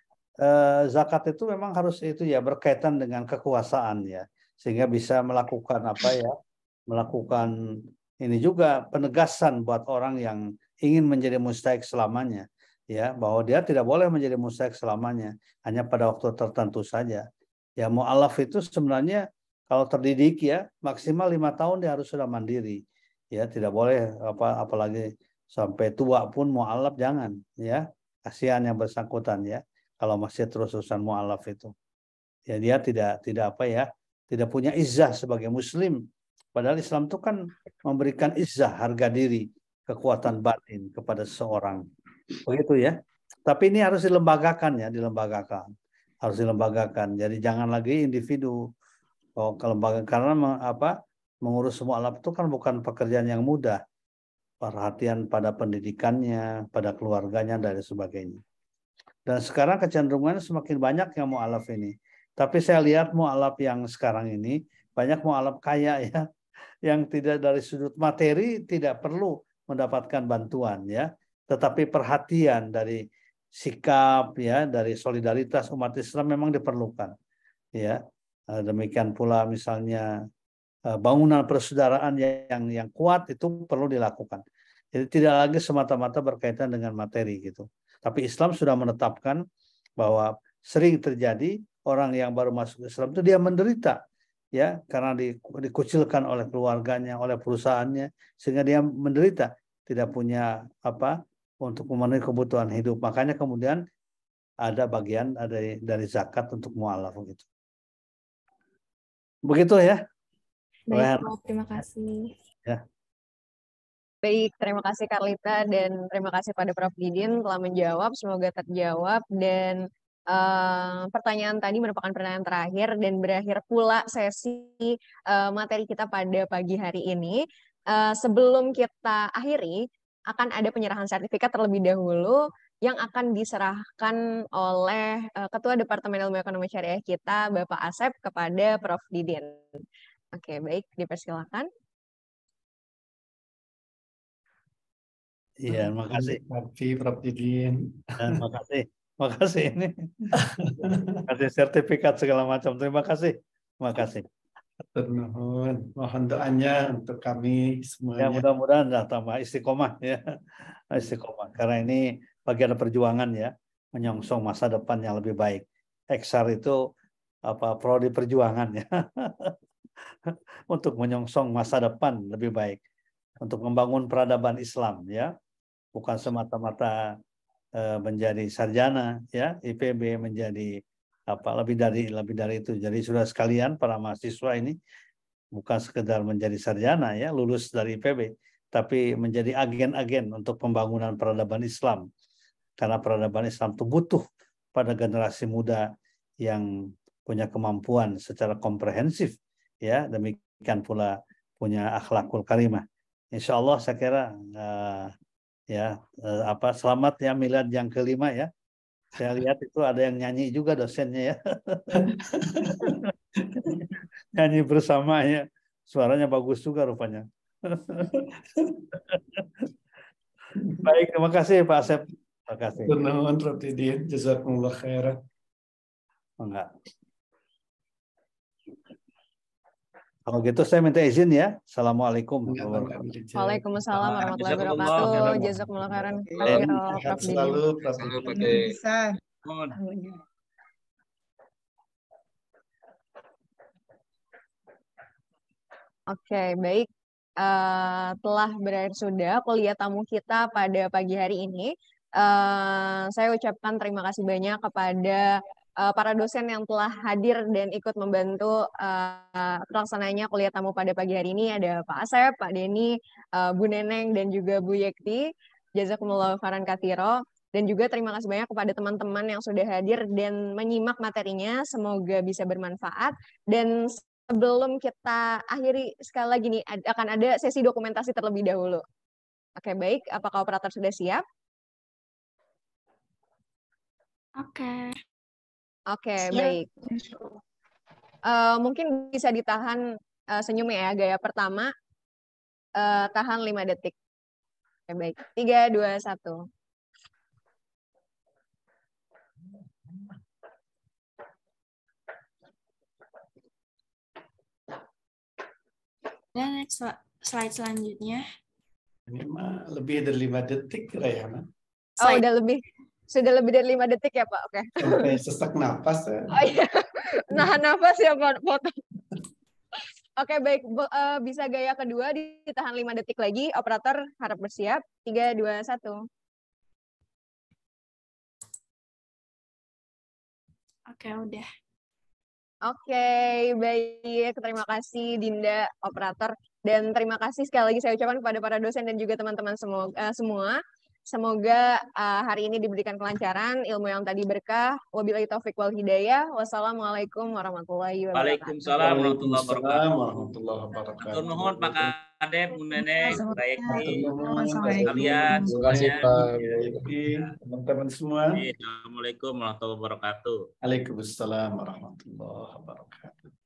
eh, zakat itu memang harus itu ya berkaitan dengan kekuasaan ya, sehingga bisa melakukan apa ya, melakukan ini juga penegasan buat orang yang ingin menjadi mustahik selamanya ya bahwa dia tidak boleh menjadi mustahik selamanya hanya pada waktu tertentu saja ya mualaf itu sebenarnya kalau terdidik ya maksimal lima tahun dia harus sudah mandiri ya tidak boleh apa apalagi sampai tua pun mualaf jangan ya kasihan yang bersangkutan ya kalau masih terus terusan mualaf itu ya dia tidak tidak apa ya tidak punya izah sebagai muslim Padahal Islam itu kan memberikan izah harga diri, kekuatan batin kepada seseorang, Begitu ya. Tapi ini harus dilembagakan ya, dilembagakan. Harus dilembagakan. Jadi jangan lagi individu. Oh, ke lembaga karena meng, apa? Mengurus semua alat itu kan bukan pekerjaan yang mudah. Perhatian pada pendidikannya, pada keluarganya, dan sebagainya. Dan sekarang kecenderungannya semakin banyak yang mau alaf ini. Tapi saya lihat mau alaf yang sekarang ini, banyak mau alaf kaya ya yang tidak dari sudut materi tidak perlu mendapatkan bantuan ya, tetapi perhatian dari sikap ya, dari solidaritas umat Islam memang diperlukan. Ya. Eh, demikian pula misalnya eh, bangunan persaudaraan yang yang kuat itu perlu dilakukan. Jadi tidak lagi semata-mata berkaitan dengan materi gitu. Tapi Islam sudah menetapkan bahwa sering terjadi orang yang baru masuk Islam itu dia menderita ya karena di, dikucilkan oleh keluarganya, oleh perusahaannya sehingga dia menderita, tidak punya apa untuk memenuhi kebutuhan hidup. Makanya kemudian ada bagian dari dari zakat untuk mualaf begitu Begitu ya. Baik, terima kasih. Ya. Baik, terima kasih Karlita dan terima kasih pada Prof. Didin telah menjawab. Semoga terjawab dan Uh, pertanyaan tadi merupakan pertanyaan terakhir dan berakhir pula sesi uh, materi kita pada pagi hari ini. Uh, sebelum kita akhiri, akan ada penyerahan sertifikat terlebih dahulu yang akan diserahkan oleh uh, Ketua Departemen Ilmu Ekonomi Syariah kita, Bapak Asep, kepada Prof. Didin. Oke, baik, dipersilakan. Iya, makasih. Prof. Didin. Terima kasih. Makasih ini. Kasih sertifikat segala macam. Terima kasih. Terima kasih. Mohon doanya untuk kami semuanya. Ya mudah-mudahan ya, tambah istiqomah ya. Istiqomah karena ini bagian perjuangan ya menyongsong masa depan yang lebih baik. Eksar itu apa prodi perjuangan ya. untuk menyongsong masa depan lebih baik untuk membangun peradaban Islam ya bukan semata-mata Eh, menjadi sarjana ya IPB menjadi apa lebih dari lebih dari itu jadi sudah sekalian para mahasiswa ini bukan sekedar menjadi sarjana ya lulus dari IPB tapi menjadi agen-agen untuk pembangunan peradaban Islam karena peradaban Islam itu butuh pada generasi muda yang punya kemampuan secara komprehensif ya demikian pula punya akhlakul karimah Insya Allah saya kira uh, ya eh, apa selamat ya milad yang kelima ya saya lihat itu ada yang nyanyi juga dosennya ya nyanyi bersama ya suaranya bagus juga rupanya baik terima kasih Pak Asep terima kasih Terima kasih. Jazakumullah khairan oh, enggak Kalau gitu saya minta izin ya. Assalamualaikum. Waalaikumsalam nah, warahmatullahi wabarakatuh. Jazakumullah khairan. Selalu Oke, baik. Eh, telah berakhir sudah kuliah tamu kita pada pagi hari ini. Eh, saya ucapkan terima kasih banyak kepada uh, para dosen yang telah hadir dan ikut membantu uh, pelaksananya kuliah tamu pada pagi hari ini ada Pak Asep, Pak Denny, uh, Bu Neneng dan juga Bu Yekti. Jazakumullah Farhan katiro dan juga terima kasih banyak kepada teman-teman yang sudah hadir dan menyimak materinya. Semoga bisa bermanfaat dan sebelum kita akhiri sekali lagi nih akan ada sesi dokumentasi terlebih dahulu. Oke, baik. Apakah operator sudah siap? Oke. Okay. Oke, okay, iya. baik. Uh, mungkin bisa ditahan uh, eh, senyumnya ya gaya pertama. Uh, tahan 5 detik. Oke, okay, baik. 3 2 1. Dan next slide selanjutnya. Ini mah lebih dari 5 detik Rayana. Oh, udah lebih. Sudah lebih dari lima detik ya Pak, oke. Okay. sesak nafas ya. Oh iya, nahan nafas ya Pak, foto. Oke, baik. Eh, bisa gaya kedua ditahan lima detik lagi. Operator harap bersiap. Tiga, dua, satu. Oke, udah. Oke, baik. Terima kasih Dinda operator dan terima kasih sekali lagi saya ucapkan kepada para dosen dan juga teman-teman semua uh, semua Semoga uh, hari ini diberikan kelancaran, ilmu yang tadi berkah. Wabillahi taufik wal hidayah. Wassalamualaikum warahmatullahi wabarakatuh. Waalaikumsalam warahmatullahi wabarakatuh. Warahmatullahi wabarakatuh. Nuhun Pak Ade, Bu Nenek, baik kalian Pak iya. Teman-teman semua. Iya, Assalamualaikum warahmatullahi wabarakatuh. Waalaikumsalam warahmatullahi wabarakatuh.